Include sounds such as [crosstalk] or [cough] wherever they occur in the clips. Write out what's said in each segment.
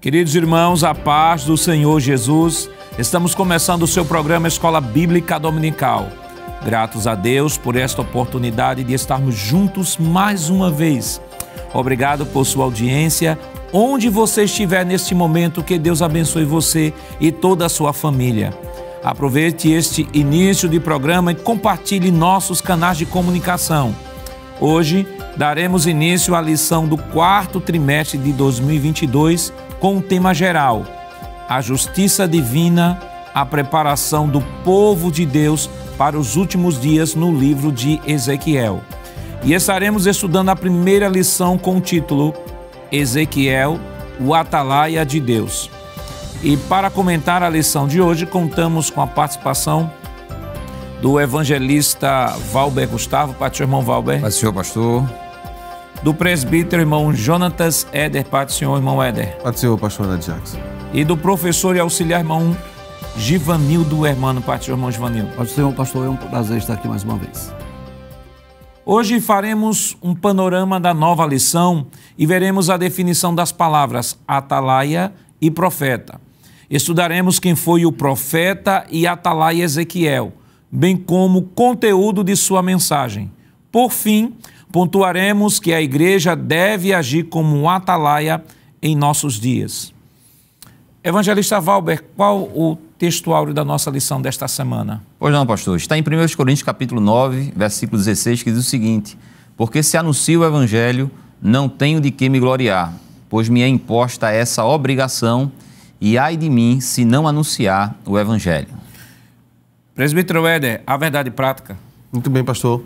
Queridos irmãos, a paz do Senhor Jesus, estamos começando o seu programa Escola Bíblica Dominical. Gratos a Deus por esta oportunidade de estarmos juntos mais uma vez. Obrigado por sua audiência. Onde você estiver neste momento, que Deus abençoe você e toda a sua família. Aproveite este início de programa e compartilhe nossos canais de comunicação. Hoje daremos início à lição do quarto trimestre de 2022 com o tema geral: a justiça divina, a preparação do povo de Deus para os últimos dias no livro de Ezequiel. E estaremos estudando a primeira lição com o título Ezequiel, o Atalaia de Deus. E para comentar a lição de hoje, contamos com a participação do evangelista Valber Gustavo. seu irmão Valber. Senhor pastor do presbítero irmão Jonatas Éder, Paz Senhor, irmão Éder. pai Senhor, pastor Ana Jackson. E do professor e auxiliar irmão Givanildo irmão pai Senhor, irmão Givanildo. pai Senhor, pastor, é um prazer estar aqui mais uma vez. Hoje faremos um panorama da nova lição e veremos a definição das palavras atalaia e profeta. Estudaremos quem foi o profeta e atalaia Ezequiel, bem como o conteúdo de sua mensagem. Por fim, Pontuaremos que a igreja deve agir como um atalaia em nossos dias. Evangelista Valber, qual o texto áureo da nossa lição desta semana? Pois não, pastor. Está em 1 Coríntios capítulo 9, versículo 16, que diz o seguinte: Porque se anuncio o evangelho, não tenho de que me gloriar, pois me é imposta essa obrigação, e ai de mim se não anunciar o evangelho. Presbítero Éder, a verdade prática. Muito bem, pastor.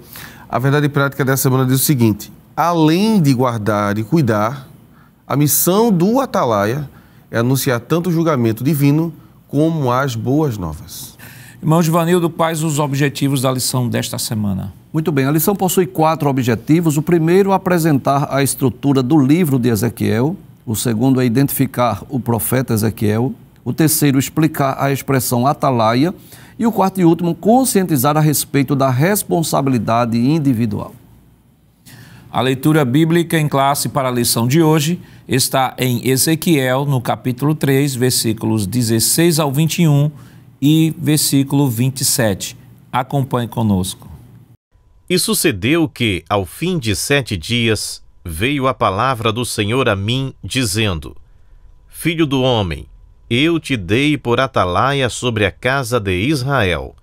A verdade prática dessa semana diz o seguinte: além de guardar e cuidar, a missão do Atalaia é anunciar tanto o julgamento divino como as boas novas. Irmão Givanildo, quais os objetivos da lição desta semana? Muito bem, a lição possui quatro objetivos. O primeiro, apresentar a estrutura do livro de Ezequiel. O segundo é identificar o profeta Ezequiel o terceiro, explicar a expressão atalaia, e o quarto e último, conscientizar a respeito da responsabilidade individual. A leitura bíblica em classe para a lição de hoje está em Ezequiel, no capítulo 3, versículos 16 ao 21 e versículo 27. Acompanhe conosco. E sucedeu que, ao fim de sete dias, veio a palavra do Senhor a mim, dizendo: Filho do homem, eu te dei por atalaia sobre a casa de Israel,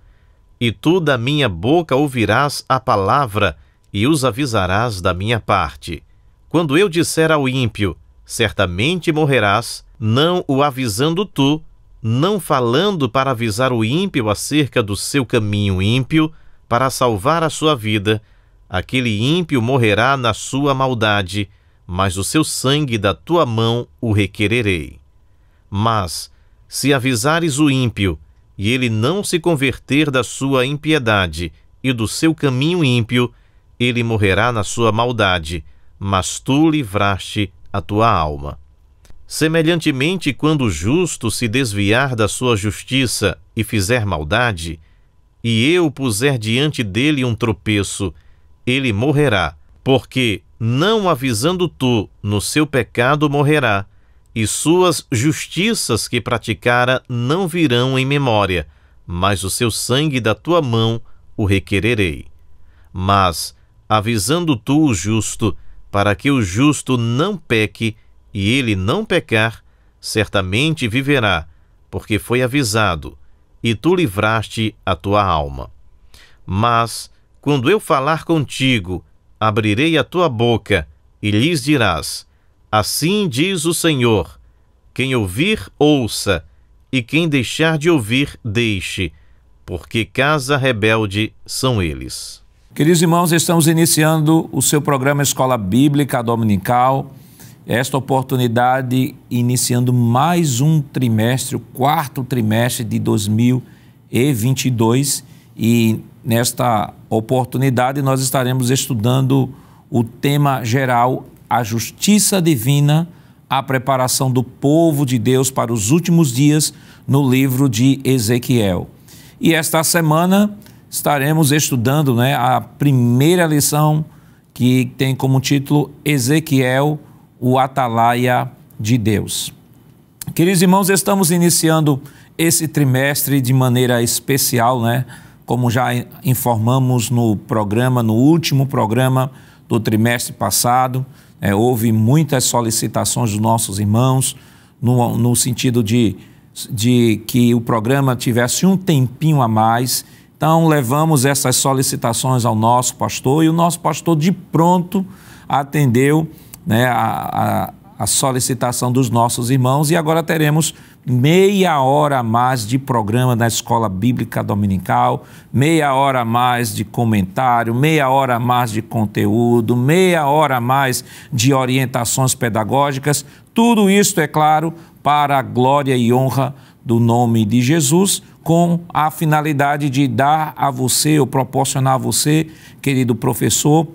e tu da minha boca ouvirás a palavra, e os avisarás da minha parte. Quando eu disser ao ímpio, certamente morrerás, não o avisando tu, não falando para avisar o ímpio acerca do seu caminho ímpio, para salvar a sua vida, aquele ímpio morrerá na sua maldade, mas o seu sangue da tua mão o requererei. Mas, se avisares o ímpio, e ele não se converter da sua impiedade e do seu caminho ímpio, ele morrerá na sua maldade, mas tu livraste a tua alma. Semelhantemente, quando o justo se desviar da sua justiça e fizer maldade, e eu puser diante dele um tropeço, ele morrerá, porque, não avisando tu no seu pecado, morrerá, e suas justiças que praticara não virão em memória, mas o seu sangue da tua mão o requererei. Mas, avisando tu o justo, para que o justo não peque, e ele não pecar, certamente viverá, porque foi avisado, e tu livraste a tua alma. Mas, quando eu falar contigo, abrirei a tua boca, e lhes dirás: Assim diz o Senhor: quem ouvir, ouça, e quem deixar de ouvir, deixe, porque casa rebelde são eles. Queridos irmãos, estamos iniciando o seu programa Escola Bíblica Dominical. Esta oportunidade iniciando mais um trimestre, o quarto trimestre de 2022. E nesta oportunidade nós estaremos estudando o tema geral a justiça divina, a preparação do povo de Deus para os últimos dias no livro de Ezequiel. E esta semana estaremos estudando né, a primeira lição que tem como título Ezequiel, o Atalaia de Deus. Queridos irmãos, estamos iniciando esse trimestre de maneira especial, né? Como já informamos no programa, no último programa do trimestre passado, é, houve muitas solicitações dos nossos irmãos, no, no sentido de, de que o programa tivesse um tempinho a mais. Então, levamos essas solicitações ao nosso pastor e o nosso pastor, de pronto, atendeu né, a, a, a solicitação dos nossos irmãos e agora teremos meia hora a mais de programa na Escola Bíblica Dominical, meia hora a mais de comentário, meia hora a mais de conteúdo, meia hora a mais de orientações pedagógicas. Tudo isso, é claro, para a glória e honra do nome de Jesus, com a finalidade de dar a você ou proporcionar a você, querido professor,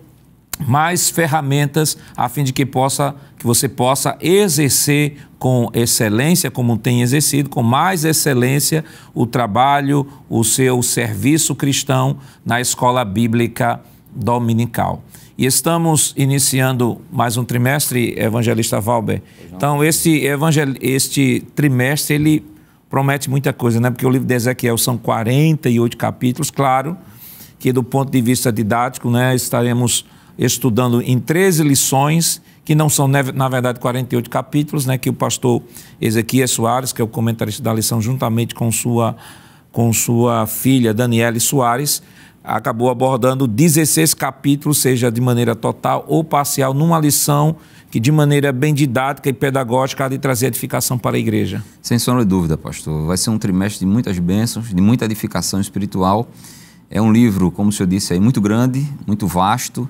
mais ferramentas a fim de que possa que você possa exercer com excelência, como tem exercido, com mais excelência o trabalho, o seu serviço cristão na escola bíblica dominical. E estamos iniciando mais um trimestre, evangelista Valber. Então, esse evangel... este trimestre ele promete muita coisa, né? Porque o livro de Ezequiel são 48 capítulos, claro, que do ponto de vista didático, né, estaremos estudando em 13 lições, que não são, né, na verdade, 48 capítulos, né, que o pastor Ezequias Soares, que é o comentarista da lição, juntamente com sua, com sua filha Daniele Soares, acabou abordando 16 capítulos, seja de maneira total ou parcial, numa lição que, de maneira bem didática e pedagógica, há de trazer edificação para a igreja. Sem sombra de dúvida, pastor. Vai ser um trimestre de muitas bênçãos, de muita edificação espiritual. É um livro, como o senhor disse aí, muito grande, muito vasto.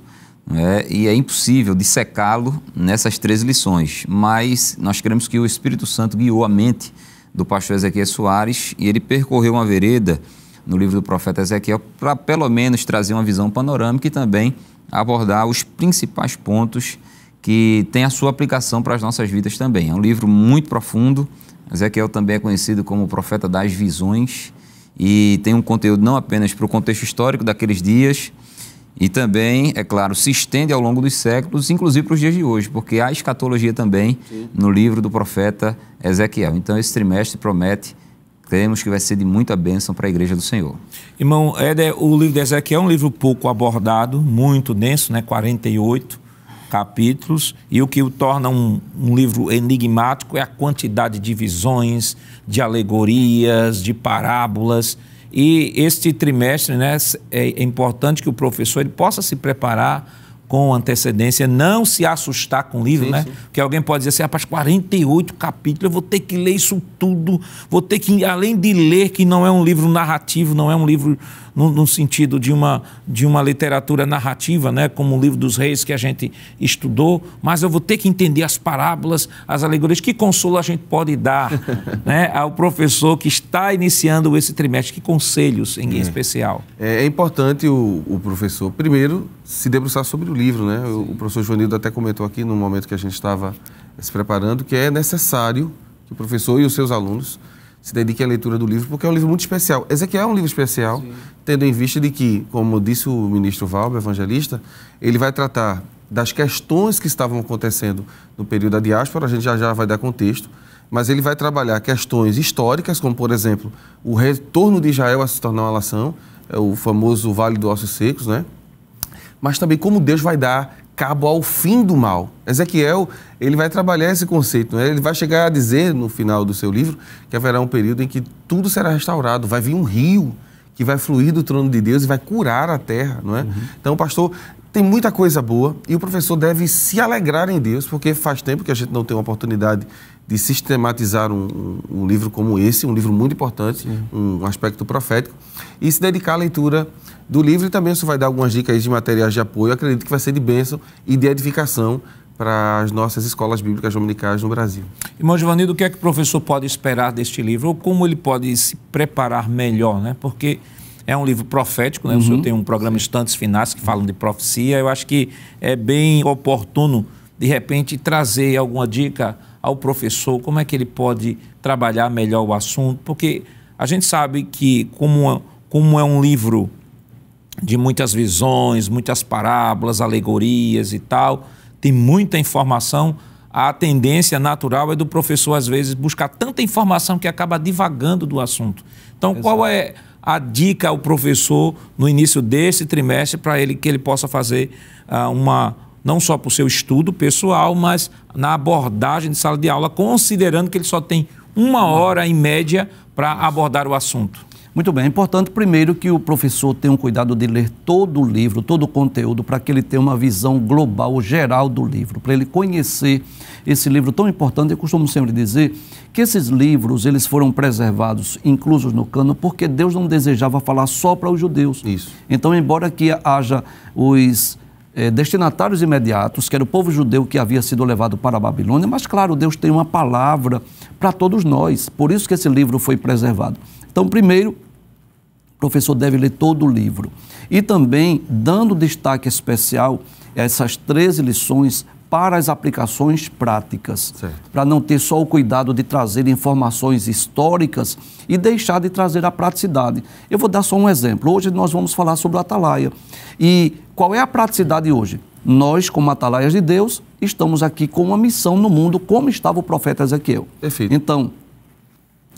Né? e é impossível dissecá-lo nessas três lições, mas nós queremos que o Espírito Santo guiou a mente do pastor Ezequiel Soares e ele percorreu uma vereda no livro do profeta Ezequiel para pelo menos trazer uma visão panorâmica e também abordar os principais pontos que têm a sua aplicação para as nossas vidas também. É um livro muito profundo. Ezequiel também é conhecido como o profeta das visões e tem um conteúdo não apenas para o contexto histórico daqueles dias, e também, é claro, se estende ao longo dos séculos, inclusive para os dias de hoje, porque há escatologia também Sim. no livro do profeta Ezequiel. Então, esse trimestre promete, cremos que vai ser de muita bênção para a igreja do Senhor. Irmão Éder, o livro de Ezequiel é um livro pouco abordado, muito denso, né? 48 capítulos, e o que o torna um, um livro enigmático é a quantidade de visões, de alegorias, de parábolas. E este trimestre né, é importante que o professor ele possa se preparar com antecedência, não se assustar com o livro, sim, né? Sim. Porque alguém pode dizer assim, rapaz, ah, 48 capítulos, eu vou ter que ler isso tudo, vou ter que, além de ler, que não é um livro narrativo, não é um livro no, no sentido de uma, de uma literatura narrativa, né? Como o livro dos reis que a gente estudou, mas eu vou ter que entender as parábolas, as alegorias, que consolo a gente pode dar [laughs] né? ao professor que está iniciando esse trimestre, que conselhos em é. especial? É, é importante o, o professor, primeiro, se debruçar sobre o livro, né? O professor Joanildo até comentou aqui no momento que a gente estava se preparando que é necessário que o professor e os seus alunos se dediquem à leitura do livro, porque é um livro muito especial. Ezequiel é um livro especial, Sim. tendo em vista de que, como disse o ministro Valber, evangelista, ele vai tratar das questões que estavam acontecendo no período da diáspora, a gente já já vai dar contexto, mas ele vai trabalhar questões históricas, como, por exemplo, o retorno de Israel a se tornar uma nação, é o famoso Vale dos Ossos Secos, né? mas também como Deus vai dar cabo ao fim do mal. Ezequiel, ele vai trabalhar esse conceito, né? ele vai chegar a dizer no final do seu livro que haverá um período em que tudo será restaurado, vai vir um rio que vai fluir do trono de Deus e vai curar a terra, não é? Uhum. Então, pastor, tem muita coisa boa e o professor deve se alegrar em Deus, porque faz tempo que a gente não tem uma oportunidade de sistematizar um, um livro como esse, um livro muito importante, Sim. um aspecto profético, e se dedicar à leitura do livro e também você vai dar algumas dicas de materiais de apoio. Eu acredito que vai ser de bênção e de edificação para as nossas escolas bíblicas dominicais no Brasil. Irmão Giovanni, o que é que o professor pode esperar deste livro? Ou como ele pode se preparar melhor, né? Porque é um livro profético, né? Uhum. O senhor uhum. tem um programa Estantes Finais que falam de profecia. Eu acho que é bem oportuno, de repente, trazer alguma dica ao professor, como é que ele pode trabalhar melhor o assunto, porque a gente sabe que como, como é um livro de muitas visões, muitas parábolas, alegorias e tal. Tem muita informação. A tendência natural é do professor, às vezes, buscar tanta informação que acaba divagando do assunto. Então, Exato. qual é a dica ao professor no início desse trimestre para ele que ele possa fazer uh, uma não só para o seu estudo pessoal, mas na abordagem de sala de aula, considerando que ele só tem uma hora em média para abordar o assunto? Muito bem, é importante primeiro que o professor tenha um cuidado de ler todo o livro, todo o conteúdo, para que ele tenha uma visão global, geral do livro, para ele conhecer esse livro tão importante. Eu costumo sempre dizer que esses livros eles foram preservados, inclusos no cano, porque Deus não desejava falar só para os judeus. Isso. Então, embora que haja os eh, destinatários imediatos, que era o povo judeu que havia sido levado para a Babilônia, mas claro, Deus tem uma palavra para todos nós, por isso que esse livro foi preservado. Então, primeiro, o professor deve ler todo o livro. E também, dando destaque especial a essas 13 lições para as aplicações práticas, para não ter só o cuidado de trazer informações históricas e deixar de trazer a praticidade. Eu vou dar só um exemplo. Hoje nós vamos falar sobre o Atalaia. E qual é a praticidade hoje? Nós, como Atalaias de Deus, estamos aqui com uma missão no mundo, como estava o profeta Ezequiel. Perfeito. Então,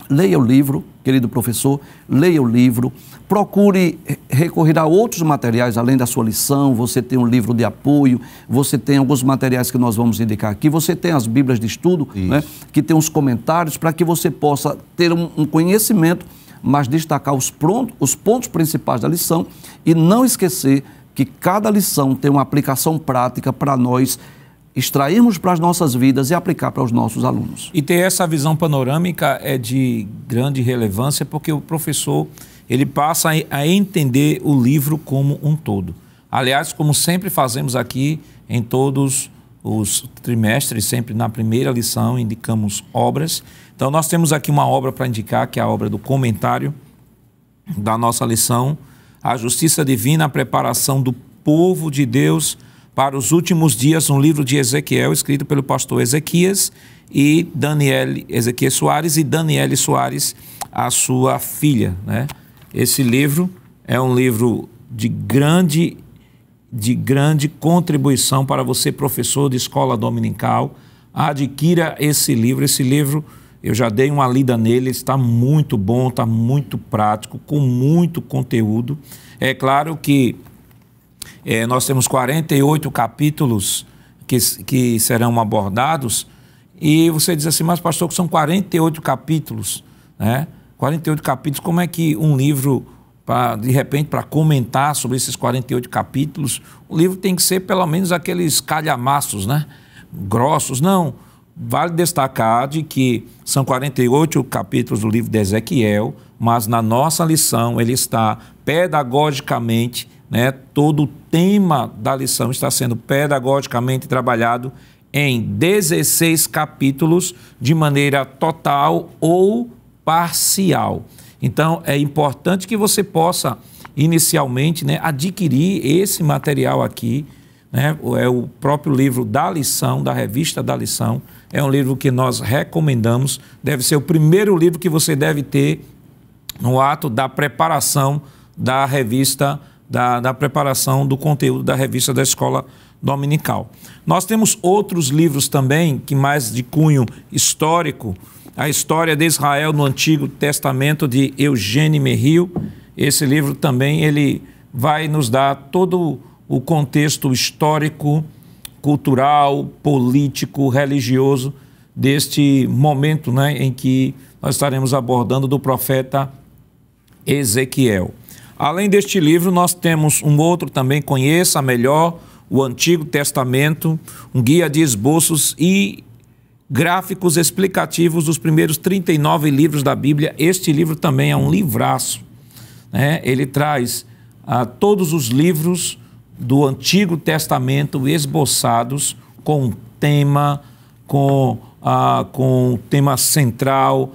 leia o livro, querido professor, leia o livro, procure recorrer a outros materiais além da sua lição, você tem um livro de apoio, você tem alguns materiais que nós vamos indicar aqui, você tem as bíblias de estudo, né, que tem os comentários, para que você possa ter um, um conhecimento, mas destacar os, pronto, os pontos principais da lição e não esquecer que cada lição tem uma aplicação prática para nós extrairmos para as nossas vidas e aplicar para os nossos alunos. E ter essa visão panorâmica é de grande relevância porque o professor ele passa a entender o livro como um todo. Aliás, como sempre fazemos aqui em todos os trimestres, sempre na primeira lição indicamos obras. Então nós temos aqui uma obra para indicar, que é a obra do comentário da nossa lição, A Justiça Divina, a preparação do povo de Deus para os últimos dias, um livro de Ezequiel escrito pelo pastor Ezequias e Daniel Ezequiel Soares e Daniele Soares, a sua filha, né? Esse livro é um livro de grande de grande contribuição para você professor de escola dominical. Adquira esse livro, esse livro eu já dei uma lida nele, está muito bom, está muito prático, com muito conteúdo. É claro que é, nós temos 48 capítulos que, que serão abordados. E você diz assim, mas pastor, que são 48 capítulos, né? 48 capítulos, como é que um livro, pra, de repente, para comentar sobre esses 48 capítulos, o livro tem que ser pelo menos aqueles calhamaços, né? Grossos. Não. Vale destacar de que são 48 capítulos do livro de Ezequiel, mas na nossa lição ele está pedagogicamente né? Todo o tema da lição está sendo pedagogicamente trabalhado em 16 capítulos de maneira total ou parcial. Então, é importante que você possa, inicialmente, né, adquirir esse material aqui. Né? É o próprio livro da lição, da revista da lição. É um livro que nós recomendamos. Deve ser o primeiro livro que você deve ter no ato da preparação da revista da, da preparação do conteúdo da revista da escola dominical. Nós temos outros livros também, que mais de cunho histórico, a história de Israel no Antigo Testamento de Eugênio Merrill. Esse livro também ele vai nos dar todo o contexto histórico, cultural, político, religioso deste momento, né, em que nós estaremos abordando do profeta Ezequiel. Além deste livro, nós temos um outro também, Conheça Melhor o Antigo Testamento, um guia de esboços e gráficos explicativos dos primeiros 39 livros da Bíblia. Este livro também é um livraço. Né? Ele traz ah, todos os livros do Antigo Testamento esboçados com tema, com, ah, com tema central,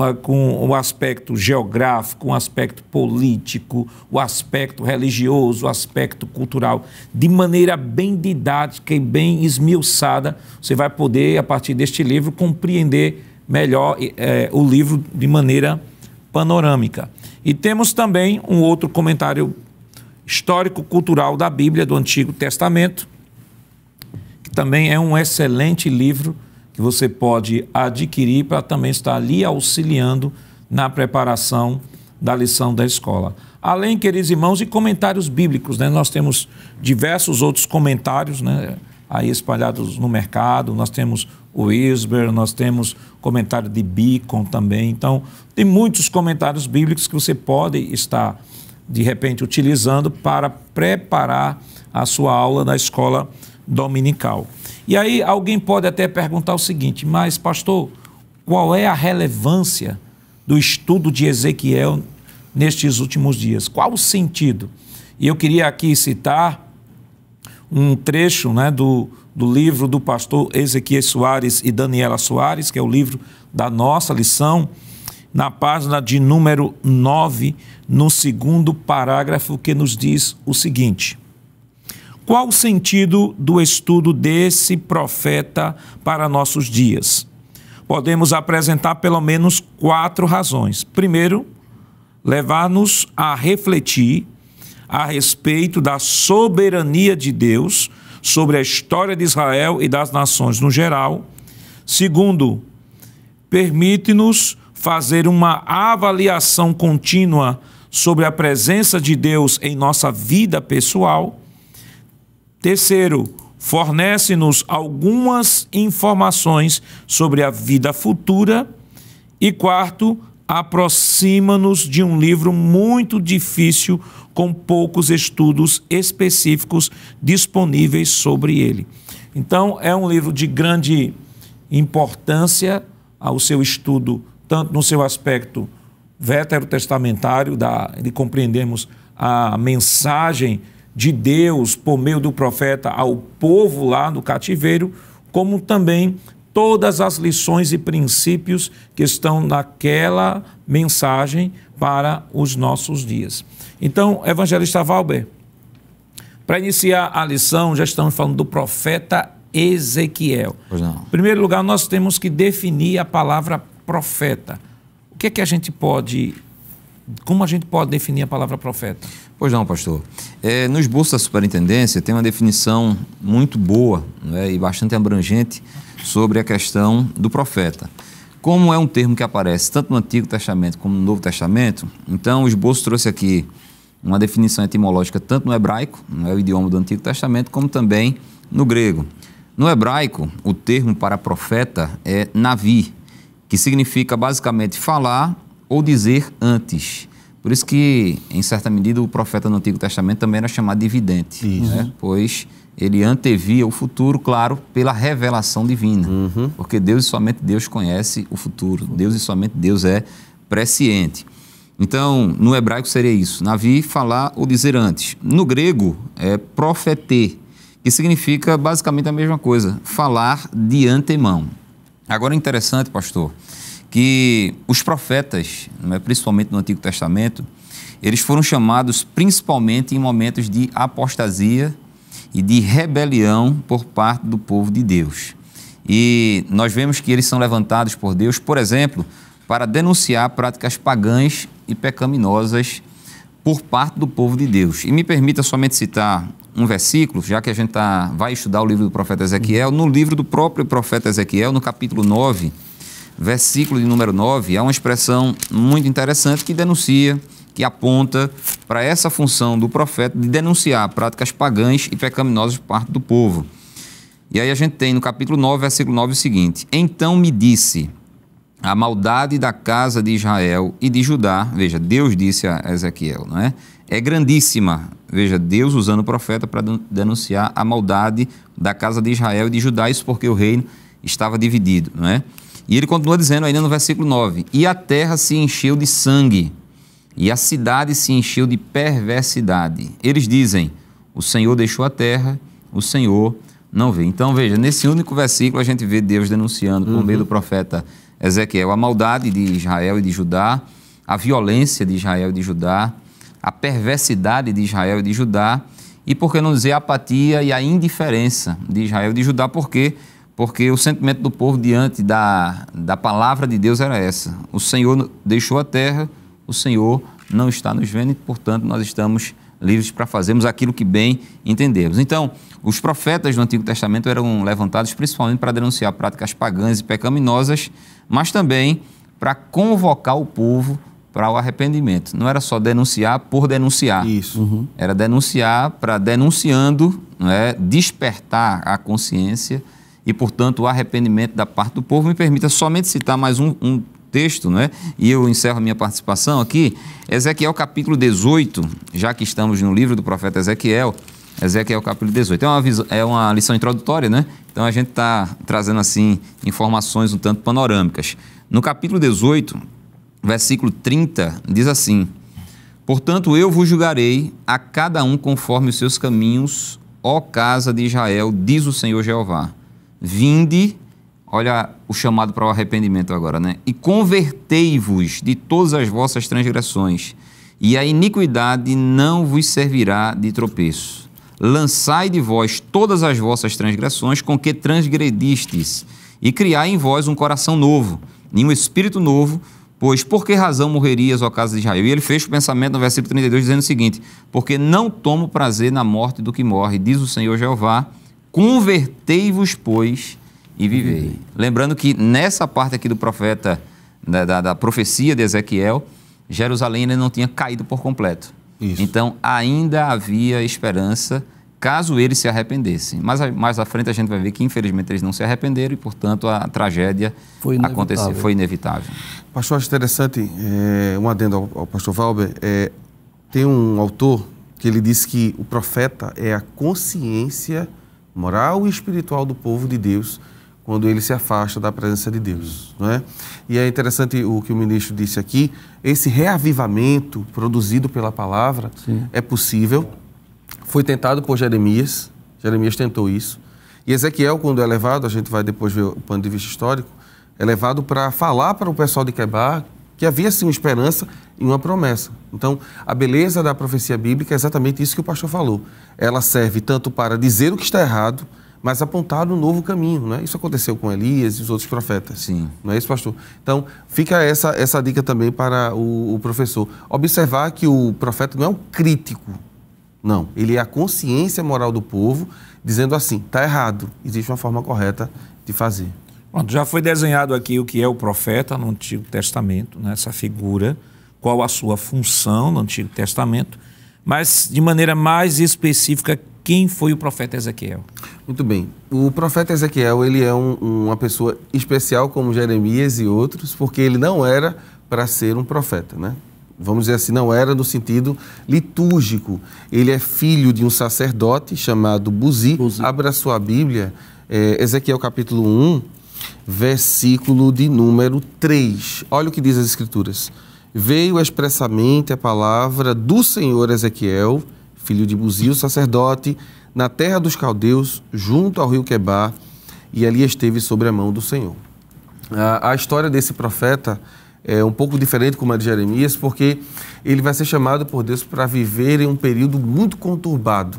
ah, com o aspecto geográfico, o aspecto político, o aspecto religioso, o aspecto cultural, de maneira bem didática e bem esmiuçada, você vai poder, a partir deste livro, compreender melhor é, o livro de maneira panorâmica. E temos também um outro comentário histórico-cultural da Bíblia, do Antigo Testamento, que também é um excelente livro que você pode adquirir para também estar ali auxiliando na preparação da lição da escola. Além, queridos irmãos, de comentários bíblicos, né? nós temos diversos outros comentários né? aí espalhados no mercado, nós temos o Isber, nós temos comentário de Beacon também. Então, tem muitos comentários bíblicos que você pode estar, de repente, utilizando para preparar a sua aula na escola dominical. E aí alguém pode até perguntar o seguinte, mas pastor, qual é a relevância do estudo de Ezequiel nestes últimos dias? Qual o sentido? E eu queria aqui citar um trecho né, do, do livro do pastor Ezequiel Soares e Daniela Soares, que é o livro da nossa lição, na página de número 9, no segundo parágrafo, que nos diz o seguinte. Qual o sentido do estudo desse profeta para nossos dias? Podemos apresentar pelo menos quatro razões. Primeiro, levar-nos a refletir a respeito da soberania de Deus sobre a história de Israel e das nações no geral. Segundo, permite-nos fazer uma avaliação contínua sobre a presença de Deus em nossa vida pessoal. Terceiro, fornece-nos algumas informações sobre a vida futura. E quarto, aproxima-nos de um livro muito difícil com poucos estudos específicos disponíveis sobre ele. Então, é um livro de grande importância ao seu estudo, tanto no seu aspecto veterotestamentário, da, de compreendermos a mensagem de Deus por meio do profeta ao povo lá no cativeiro, como também todas as lições e princípios que estão naquela mensagem para os nossos dias. Então, evangelista Valber, para iniciar a lição, já estamos falando do profeta Ezequiel. Em primeiro lugar, nós temos que definir a palavra profeta. O que é que a gente pode como a gente pode definir a palavra profeta? Pois não, pastor. É, no esboço da superintendência tem uma definição muito boa né, e bastante abrangente sobre a questão do profeta. Como é um termo que aparece tanto no Antigo Testamento como no Novo Testamento, então o esboço trouxe aqui uma definição etimológica tanto no hebraico, não é o idioma do Antigo Testamento, como também no grego. No hebraico, o termo para profeta é navi, que significa basicamente falar ou dizer antes. Por isso que, em certa medida, o profeta no Antigo Testamento também era chamado de vidente, né? Uhum. pois ele antevia o futuro, claro, pela revelação divina, uhum. porque Deus e somente Deus conhece o futuro, Deus e somente Deus é presciente. Então, no hebraico seria isso, Navi falar ou dizer antes. No grego é profeter, que significa basicamente a mesma coisa, falar de antemão. Agora é interessante, pastor, que os profetas, né, principalmente no Antigo Testamento, eles foram chamados principalmente em momentos de apostasia e de rebelião por parte do povo de Deus. E nós vemos que eles são levantados por Deus, por exemplo, para denunciar práticas pagãs e pecaminosas por parte do povo de Deus. E me permita somente citar um versículo, já que a gente tá, vai estudar o livro do profeta Ezequiel, no livro do próprio profeta Ezequiel, no capítulo 9 versículo de número 9, há uma expressão muito interessante que denuncia, que aponta para essa função do profeta de denunciar práticas pagãs e pecaminosas por parte do povo. E aí a gente tem no capítulo 9, versículo 9 o seguinte: Então me disse a maldade da casa de Israel e de Judá, veja, Deus disse a Ezequiel, não é? É grandíssima. Veja, Deus usando o profeta para denunciar a maldade da casa de Israel e de Judá, isso porque o reino estava dividido, não é? E ele continua dizendo ainda no versículo 9: E a terra se encheu de sangue, e a cidade se encheu de perversidade. Eles dizem: O Senhor deixou a terra, o Senhor não vê. Então veja, nesse único versículo a gente vê Deus denunciando, por uhum. meio do uhum. profeta Ezequiel, a maldade de Israel e de Judá, a violência de Israel e de Judá, a perversidade de Israel e de Judá, e por que não dizer a apatia e a indiferença de Israel e de Judá, porque porque o sentimento do povo diante da, da palavra de Deus era essa. O Senhor deixou a terra, o Senhor não está nos vendo e, portanto, nós estamos livres para fazermos aquilo que bem entendemos. Então, os profetas do Antigo Testamento eram levantados principalmente para denunciar práticas pagãs e pecaminosas, mas também para convocar o povo para o arrependimento. Não era só denunciar por denunciar. Isso. Uhum. Era denunciar para denunciando, é, despertar a consciência e, portanto, o arrependimento da parte do povo. Me permita somente citar mais um, um texto, né? e eu encerro a minha participação aqui. Ezequiel capítulo 18, já que estamos no livro do profeta Ezequiel, Ezequiel capítulo 18. É uma, é uma lição introdutória, né? Então a gente está trazendo assim informações um tanto panorâmicas. No capítulo 18, versículo 30, diz assim: Portanto, eu vos julgarei a cada um conforme os seus caminhos, ó casa de Israel, diz o Senhor Jeová. Vinde, olha o chamado para o arrependimento agora, né? E convertei-vos de todas as vossas transgressões, e a iniquidade não vos servirá de tropeço. Lançai de vós todas as vossas transgressões com que transgredistes, e criai em vós um coração novo, e um espírito novo, Pois por que razão morrerias, ó casa de Israel? E ele fez o pensamento no versículo 32 dizendo o seguinte: Porque não tomo prazer na morte do que morre, diz o Senhor Jeová, Convertei-vos, pois, e vivei. Uhum. Lembrando que nessa parte aqui do profeta, da, da, da profecia de Ezequiel, Jerusalém ainda não tinha caído por completo. Isso. Então ainda havia esperança caso eles se arrependessem. Mas mais à frente a gente vai ver que, infelizmente, eles não se arrependeram e, portanto, a tragédia foi inevitável. aconteceu, foi inevitável. Pastor, acho interessante, é, um adendo ao, ao pastor Valber, é, tem um autor que ele diz que o profeta é a consciência moral e espiritual do povo de Deus quando ele se afasta da presença de Deus, não é? E é interessante o que o ministro disse aqui, esse reavivamento produzido pela palavra Sim. é possível. Foi tentado por Jeremias, Jeremias tentou isso. E Ezequiel, quando é levado, a gente vai depois ver o ponto de vista histórico, é levado para falar para o pessoal de Quebar que havia sim uma esperança e uma promessa. Então, a beleza da profecia bíblica é exatamente isso que o pastor falou. Ela serve tanto para dizer o que está errado, mas apontar um novo caminho. Né? Isso aconteceu com Elias e os outros profetas. Sim. Não é isso, pastor? Então, fica essa, essa dica também para o, o professor. Observar que o profeta não é um crítico. Não, ele é a consciência moral do povo, dizendo assim: está errado, existe uma forma correta de fazer. Pronto, já foi desenhado aqui o que é o profeta no Antigo Testamento, né? essa figura, qual a sua função no Antigo Testamento, mas de maneira mais específica, quem foi o profeta Ezequiel? Muito bem. O profeta Ezequiel ele é um, uma pessoa especial como Jeremias e outros, porque ele não era para ser um profeta, né? Vamos dizer assim, não era no sentido litúrgico. Ele é filho de um sacerdote chamado Buzi. Buzi. Abra sua Bíblia, é, Ezequiel capítulo 1, versículo de número 3. Olha o que diz as Escrituras. Veio expressamente a palavra do Senhor Ezequiel, filho de o sacerdote, na terra dos caldeus, junto ao rio Quebar, e ali esteve sobre a mão do Senhor. A, a história desse profeta é um pouco diferente com a de Jeremias, porque ele vai ser chamado por Deus para viver em um período muito conturbado.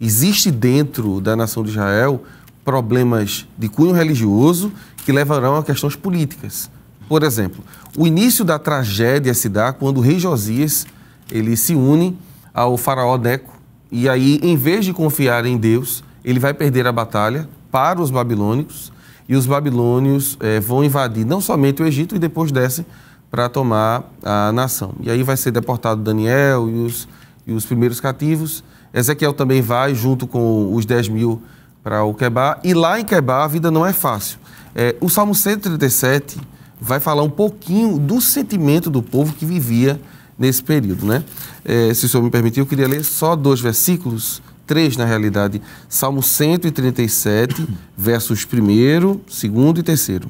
Existe dentro da nação de Israel problemas de cunho religioso que levarão a questões políticas. Por exemplo, o início da tragédia se dá quando o rei Josias ele se une ao faraó Neco e aí, em vez de confiar em Deus, ele vai perder a batalha para os babilônicos e os babilônios eh, vão invadir não somente o Egito e depois descem para tomar a nação. E aí vai ser deportado Daniel e os, e os primeiros cativos. Ezequiel também vai junto com os 10 mil para o Quebá. E lá em Quebá a vida não é fácil. É, o Salmo 137 vai falar um pouquinho do sentimento do povo que vivia nesse período, né? É, se o senhor me permitir, eu queria ler só dois versículos, três na realidade. Salmo 137, [clears throat] versos 1, 2 e 3.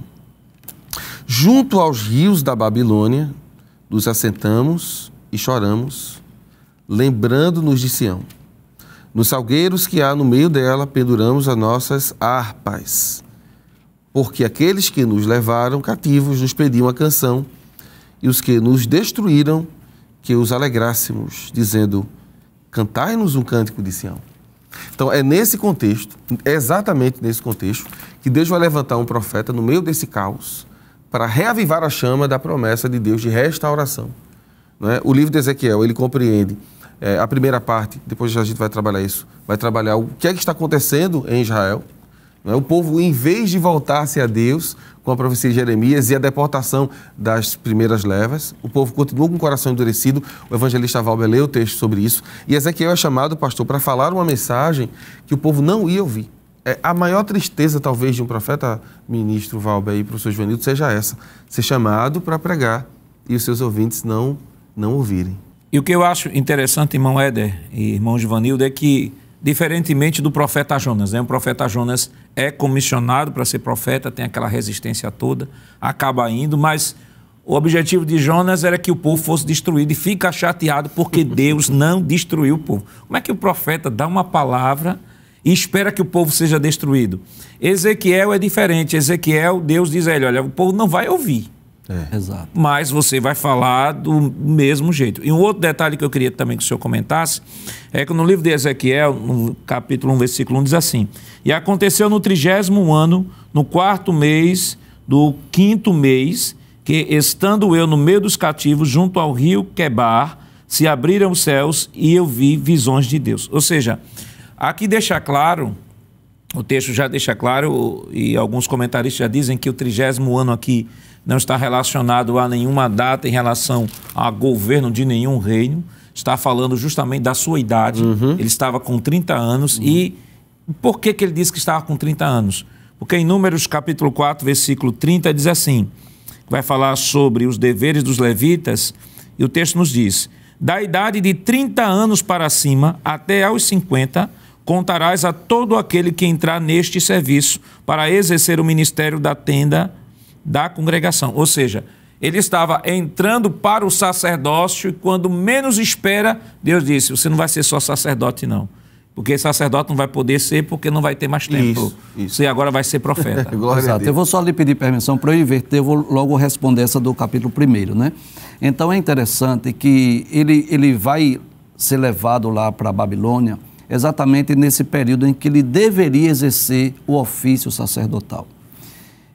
Junto aos rios da Babilônia, nos assentamos e choramos, lembrando-nos de Sião. Nos salgueiros que há no meio dela penduramos as nossas harpas, porque aqueles que nos levaram cativos nos pediam a canção, e os que nos destruíram, que os alegrássemos, dizendo: Cantai-nos um cântico de Sião. Então, é nesse contexto, é exatamente nesse contexto, que Deus vai levantar um profeta no meio desse caos para reavivar a chama da promessa de Deus de restauração. É? O livro de Ezequiel, ele compreende é, a primeira parte, depois a gente vai trabalhar isso, vai trabalhar o que é que está acontecendo em Israel. Né? O povo, em vez de voltar-se a Deus, com a profecia de Jeremias e a deportação das primeiras levas, o povo continua com o coração endurecido. O evangelista Valber leu o texto sobre isso. E Ezequiel é chamado, pastor, para falar uma mensagem que o povo não ia ouvir. É, a maior tristeza, talvez, de um profeta ministro Valber e professor Juvenil seja essa: ser chamado para pregar e os seus ouvintes não, não ouvirem. E o que eu acho interessante, irmão Éder e irmão Givanildo, é que, diferentemente do profeta Jonas, né? o profeta Jonas é comissionado para ser profeta, tem aquela resistência toda, acaba indo, mas o objetivo de Jonas era que o povo fosse destruído e fica chateado porque Deus não destruiu o povo. Como é que o profeta dá uma palavra e espera que o povo seja destruído? Ezequiel é diferente. Ezequiel, Deus diz a ele: olha, o povo não vai ouvir é. Exato. Mas você vai falar do mesmo jeito. E um outro detalhe que eu queria também que o senhor comentasse é que no livro de Ezequiel, no capítulo 1, versículo 1, diz assim: E aconteceu no trigésimo ano, no quarto mês do quinto mês, que estando eu no meio dos cativos, junto ao rio Quebar, se abriram os céus e eu vi visões de Deus. Ou seja, aqui deixa claro o texto já deixa claro, e alguns comentaristas já dizem que o trigésimo ano aqui não está relacionado a nenhuma data em relação a governo de nenhum reino, está falando justamente da sua idade. Uhum. Ele estava com 30 anos uhum. e por que, que ele disse que estava com 30 anos? Porque em Números capítulo 4, versículo 30 diz assim, vai falar sobre os deveres dos levitas, e o texto nos diz: da idade de 30 anos para cima até aos 50, contarás a todo aquele que entrar neste serviço para exercer o ministério da tenda da congregação. Ou seja, ele estava entrando para o sacerdócio e quando menos espera, Deus disse: Você não vai ser só sacerdote, não. Porque sacerdote não vai poder ser porque não vai ter mais tempo. Isso, isso. Você agora vai ser profeta. [laughs] Exato. Eu vou só lhe pedir permissão para eu inverter, eu vou logo responder essa do capítulo 1, né? Então é interessante que ele, ele vai ser levado lá para a Babilônia exatamente nesse período em que ele deveria exercer o ofício sacerdotal.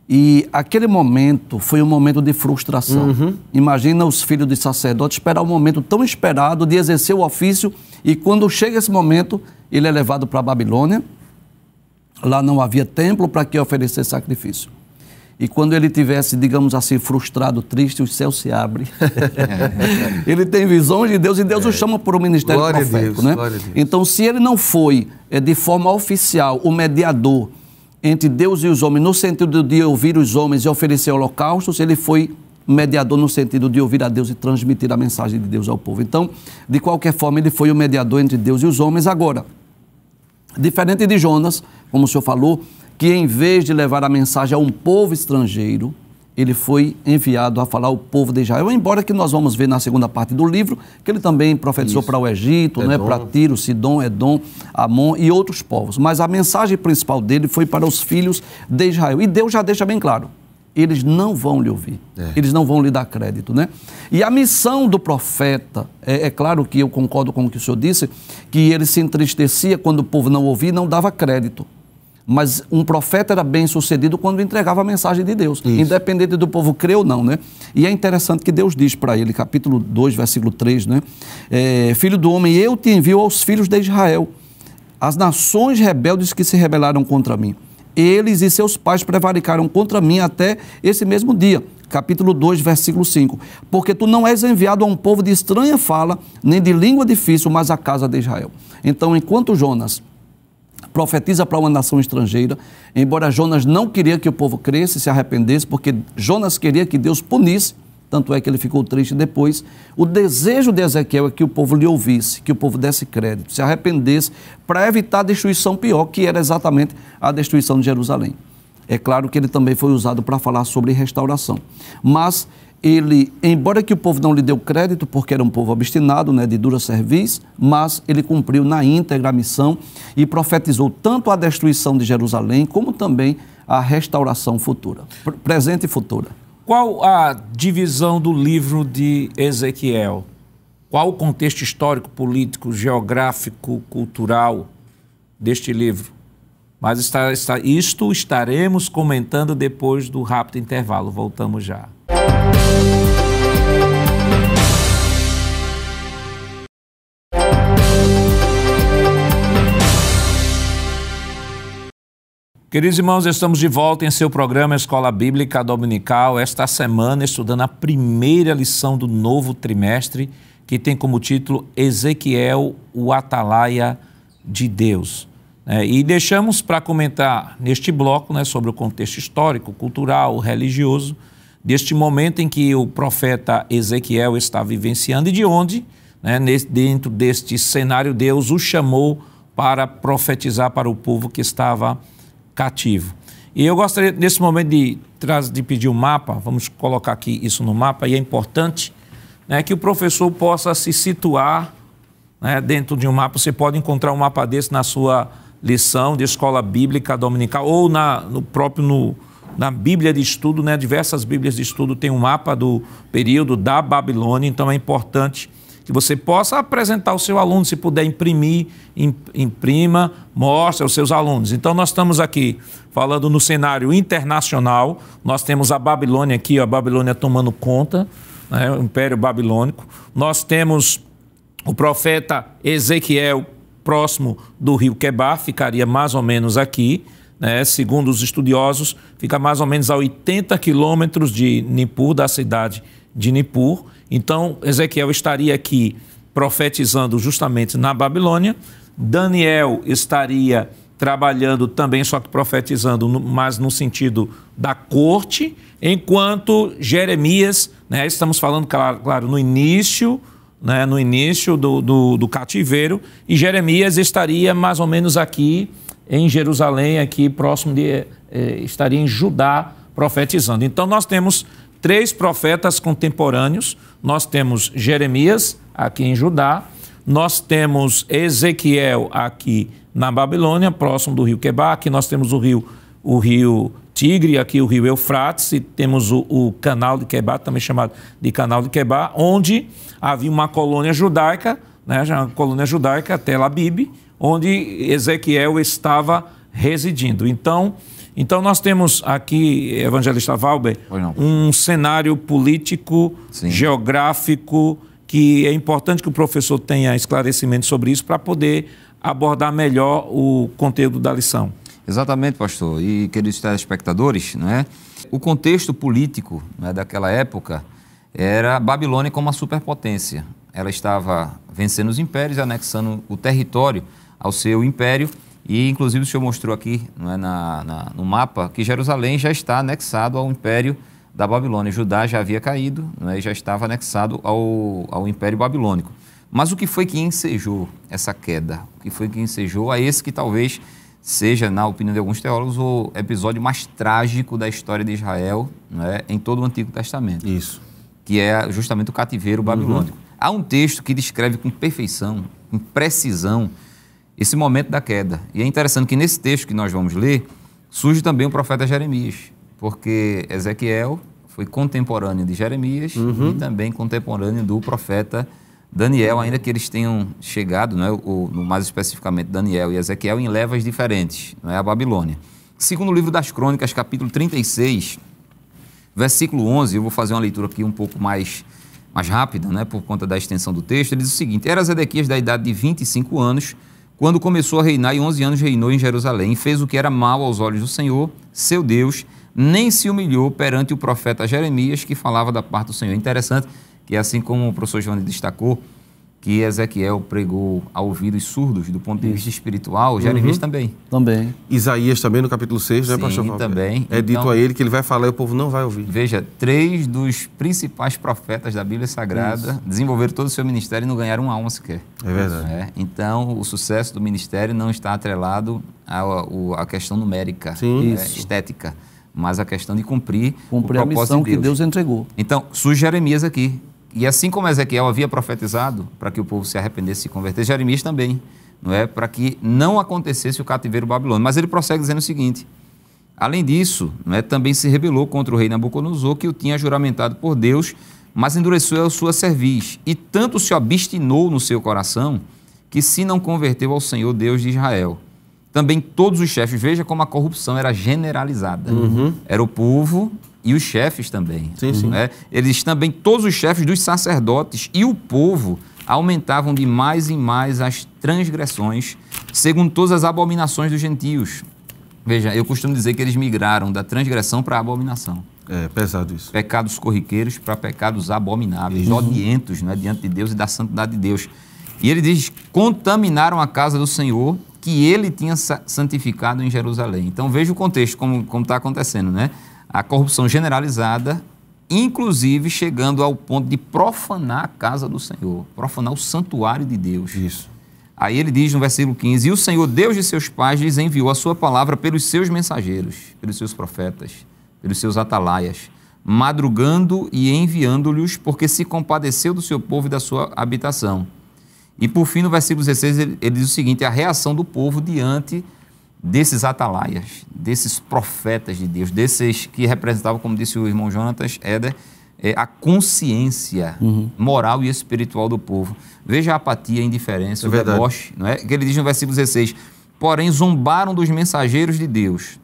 E aquele momento foi um momento de frustração. Uhum. Imagina os filhos de sacerdotes esperar o um momento tão esperado de exercer o ofício, e quando chega esse momento, ele é levado para a Babilônia. Lá não havia templo para que oferecer sacrifício. E quando ele tivesse, digamos assim, frustrado, triste, o céu se abre. [laughs] ele tem visões de Deus e Deus é. o chama para o ministério Glória profético. Deus, né? Então, se ele não foi eh, de forma oficial o mediador entre Deus e os homens, no sentido de ouvir os homens e oferecer holocaustos, ele foi mediador no sentido de ouvir a Deus e transmitir a mensagem de Deus ao povo. Então, de qualquer forma, ele foi o mediador entre Deus e os homens. Agora, diferente de Jonas, como o senhor falou, que em vez de levar a mensagem a um povo estrangeiro, ele foi enviado a falar ao povo de Israel, embora que nós vamos ver na segunda parte do livro que ele também profetizou para o Egito, né, para Tiro, Sidom, Edom, Amon e outros povos. Mas a mensagem principal dele foi para os filhos de Israel. E Deus já deixa bem claro, eles não vão lhe ouvir, é. eles não vão lhe dar crédito, né? E a missão do profeta, é, é, claro que eu concordo com o que o senhor disse, que ele se entristecia quando o povo não ouvia e não dava crédito. Mas um profeta era bem sucedido quando entregava a mensagem de Deus, Isso. independente do povo crer ou não, né? E é interessante que Deus diz para ele, capítulo 2, versículo 3, né? É, Filho do homem, eu te envio aos filhos de Israel, as nações rebeldes que se rebelaram contra mim. Eles e seus pais prevaricaram contra mim até esse mesmo dia capítulo 2, versículo 5. Porque tu não és enviado a um povo de estranha fala, nem de língua difícil, mas à casa de Israel. Então, enquanto Jonas profetiza para uma nação estrangeira, embora Jonas não queria que o povo cresce, se arrependesse, porque Jonas queria que Deus punisse, tanto é que ele ficou triste depois. O desejo de Ezequiel é que o povo lhe ouvisse, que o povo desse crédito, se arrependesse, para evitar a destruição pior, que era exatamente a destruição de Jerusalém. É claro que ele também foi usado para falar sobre restauração. Mas ele, embora que o povo não lhe deu crédito, porque era um povo obstinado, né, de dura serviço, mas ele cumpriu na íntegra a missão e profetizou tanto a destruição de Jerusalém, como também a restauração futura, presente e futura. Qual a divisão do livro de Ezequiel? Qual o contexto histórico, político, geográfico, cultural deste livro? Mas está, está, isto estaremos comentando depois do rápido intervalo. Voltamos já. Queridos irmãos, estamos de volta em seu programa Escola Bíblica Dominical, esta semana estudando a primeira lição do novo trimestre, que tem como título Ezequiel, o Atalaia de Deus. É, e deixamos para comentar neste bloco né, sobre o contexto histórico, cultural, religioso, deste momento em que o profeta Ezequiel está vivenciando e de onde, né, dentro deste cenário, Deus o chamou para profetizar para o povo que estava cativo. E eu gostaria, nesse momento, de, de pedir o um mapa, vamos colocar aqui isso no mapa, e é importante né, que o professor possa se situar né, dentro de um mapa. Você pode encontrar um mapa desse na sua lição de escola bíblica dominical ou na, no próprio no, na Bíblia de estudo, né, diversas Bíblias de estudo têm um mapa do período da Babilônia, então é importante que você possa apresentar ao seu aluno, se puder imprimir, imprima, mostre aos seus alunos. Então nós estamos aqui falando no cenário internacional, nós temos a Babilônia aqui, a Babilônia tomando conta, né, o Império Babilônico. Nós temos o profeta Ezequiel próximo do rio Quebar, ficaria mais ou menos aqui né, segundo os estudiosos, fica mais ou menos a 80 quilômetros de Nippur, da cidade de Nippur. Então, Ezequiel estaria aqui profetizando justamente na Babilônia, Daniel estaria trabalhando também, só que profetizando, mas no sentido da corte, enquanto Jeremias, né, estamos falando, claro, claro no início. Né, no início do, do, do cativeiro, e Jeremias estaria mais ou menos aqui em Jerusalém, aqui próximo de. Eh, estaria em Judá profetizando. Então nós temos três profetas contemporâneos: nós temos Jeremias, aqui em Judá, nós temos Ezequiel, aqui na Babilônia, próximo do rio Quebar, aqui nós temos o rio, o rio Tigre, aqui o rio Eufrates, e temos o, o canal de Quebar, também chamado de canal de Quebar, onde havia uma colônia judaica, né, uma colônia judaica, Tel Abib, onde Ezequiel estava residindo. Então, então nós temos aqui, evangelista Valber, um cenário político, Sim. geográfico, que é importante que o professor tenha esclarecimento sobre isso para poder abordar melhor o conteúdo da lição. Exatamente, pastor. E queridos telespectadores, né? o contexto político né, daquela época era a Babilônia como uma superpotência. Ela estava vencendo os impérios, anexando o território ao seu império. E, inclusive, o senhor mostrou aqui é, na, na, no mapa que Jerusalém já está anexado ao Império da Babilônia. Judá já havia caído é, e já estava anexado ao, ao Império Babilônico. Mas o que foi que ensejou essa queda? O que foi que ensejou a esse que talvez seja, na opinião de alguns teólogos, o episódio mais trágico da história de Israel é, em todo o Antigo Testamento? Isso. Que é justamente o cativeiro uhum. babilônico. Uhum. Há um texto que descreve com perfeição, com precisão, esse momento da queda. E é interessante que nesse texto que nós vamos ler, surge também o profeta Jeremias, porque Ezequiel foi contemporâneo de Jeremias uhum. e também contemporâneo do profeta Daniel, ainda que eles tenham chegado, né, ou, mais especificamente Daniel e Ezequiel, em levas diferentes, não é a Babilônia. Segundo o livro das Crônicas, capítulo 36, versículo 11, eu vou fazer uma leitura aqui um pouco mais, mais rápida, né, por conta da extensão do texto, ele diz o seguinte, era Zedequias da idade de 25 anos, quando começou a reinar e 11 anos reinou em Jerusalém, fez o que era mal aos olhos do Senhor, seu Deus, nem se humilhou perante o profeta Jeremias, que falava da parte do Senhor. Interessante que, assim como o professor João destacou, que Ezequiel pregou a ouvidos surdos do ponto de vista espiritual, Jeremias uhum. também. Também. Isaías também no capítulo 6, né, Sim, né, pastor? também. É dito então, a ele que ele vai falar e o povo não vai ouvir. Veja, três dos principais profetas da Bíblia Sagrada Isso. desenvolveram todo o seu ministério e não ganharam uma alma sequer. É verdade. É, então, o sucesso do ministério não está atrelado à, à questão numérica, é, estética, mas à questão de cumprir, cumprir o propósito a missão de Deus. que Deus entregou. Então, surge Jeremias aqui. E assim como Ezequiel havia profetizado para que o povo se arrependesse e se convertesse, Jeremias também, não é? Para que não acontecesse o cativeiro babilônico. Mas ele prossegue dizendo o seguinte: Além disso, não é? também se rebelou contra o rei Nabucodonosor, que o tinha juramentado por Deus, mas endureceu a sua cerviz, e tanto se obstinou no seu coração, que se não converteu ao Senhor Deus de Israel. Também todos os chefes, veja como a corrupção era generalizada. Uhum. Era o povo e os chefes também. Sim, sim. Né? Eles também, todos os chefes dos sacerdotes e o povo aumentavam de mais em mais as transgressões, segundo todas as abominações dos gentios. Veja, eu costumo dizer que eles migraram da transgressão para a abominação. É, pesado isso. Pecados corriqueiros para pecados abomináveis, uhum. odientos né, diante de Deus e da santidade de Deus. E ele diz: contaminaram a casa do Senhor que ele tinha santificado em Jerusalém. Então veja o contexto, como está acontecendo, né? a corrupção generalizada, inclusive chegando ao ponto de profanar a casa do Senhor, profanar o santuário de Deus. Isso. Aí ele diz no versículo 15: E o Senhor, Deus de seus pais, lhes enviou a sua palavra pelos seus mensageiros, pelos seus profetas, pelos seus atalaias, madrugando e enviando-lhes, porque se compadeceu do seu povo e da sua habitação. E por fim, no versículo 16, ele, diz o seguinte: a reação do povo diante desses atalaias, desses profetas de Deus, desses que representavam, como disse o irmão Jonatas Éder, é, a consciência uhum. moral e espiritual do povo. Veja a apatia, a indiferença, é o deboche, não é? que ele diz no versículo 16: Porém, zombaram dos mensageiros de Deus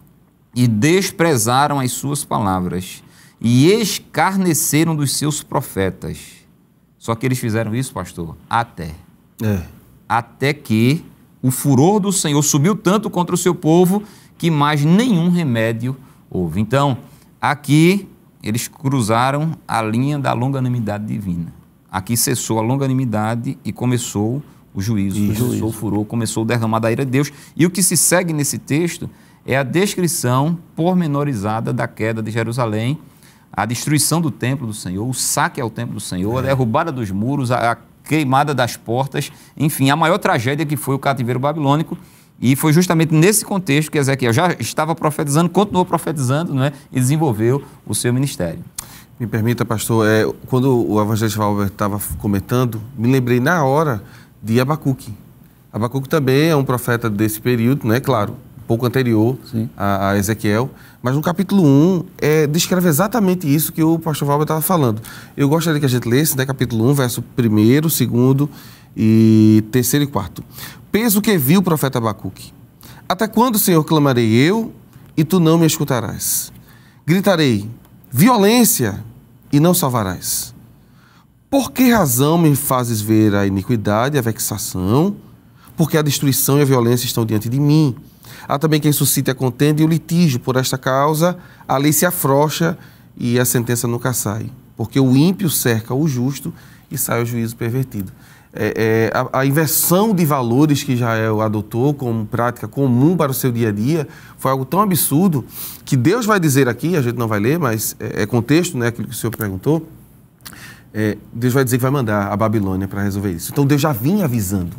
e desprezaram as suas palavras e escarneceram dos seus profetas. Só que eles fizeram isso, pastor, até. É. Até que o furor do Senhor subiu tanto contra o seu povo que mais nenhum remédio houve. Então, aqui eles cruzaram a linha da longanimidade divina. Aqui cessou a longanimidade e começou o juízo, começou o furor, começou o derramar da ira de Deus. E o que se segue nesse texto é a descrição pormenorizada da queda de Jerusalém, a destruição do templo do Senhor, o saque ao templo do Senhor, é. a derrubada dos muros, a, queimada das portas, enfim, a maior tragédia que foi o cativeiro babilônico. E foi justamente nesse contexto que Ezequiel já estava profetizando, continuou profetizando né, e desenvolveu o seu ministério. Me permita, pastor, é, quando o evangelista Albert estava comentando, me lembrei na hora de Abacuque. Abacuque também é um profeta desse período, né? Claro, pouco anterior a, a Ezequiel. Mas no capítulo 1 é, descreve exatamente isso que o pastor Valber estava falando. Eu gostaria que a gente lesse, né? Capítulo 1, verso 1, 2 e terceiro e quarto. Peso que viu o profeta Abacuque. Até quando, Senhor, clamarei eu e tu não me escutarás? Gritarei, violência e não salvarás. Por que razão me fazes ver a iniquidade e a vexação? Porque a destruição e a violência estão diante de mim Há também quem suscite a contenda e o litígio por esta causa, a lei se afrouxa e a sentença nunca sai, porque o ímpio cerca o justo e sai o juízo pervertido. É, é, a, a, inversão de valores que Israel adotou como prática comum para o seu dia a dia foi algo tão absurdo que Deus vai dizer aqui, a gente não vai ler, mas é, é contexto, né, aquilo que o senhor perguntou. É, Deus vai dizer que vai mandar a Babilônia para resolver isso. Então Deus já vinha avisando.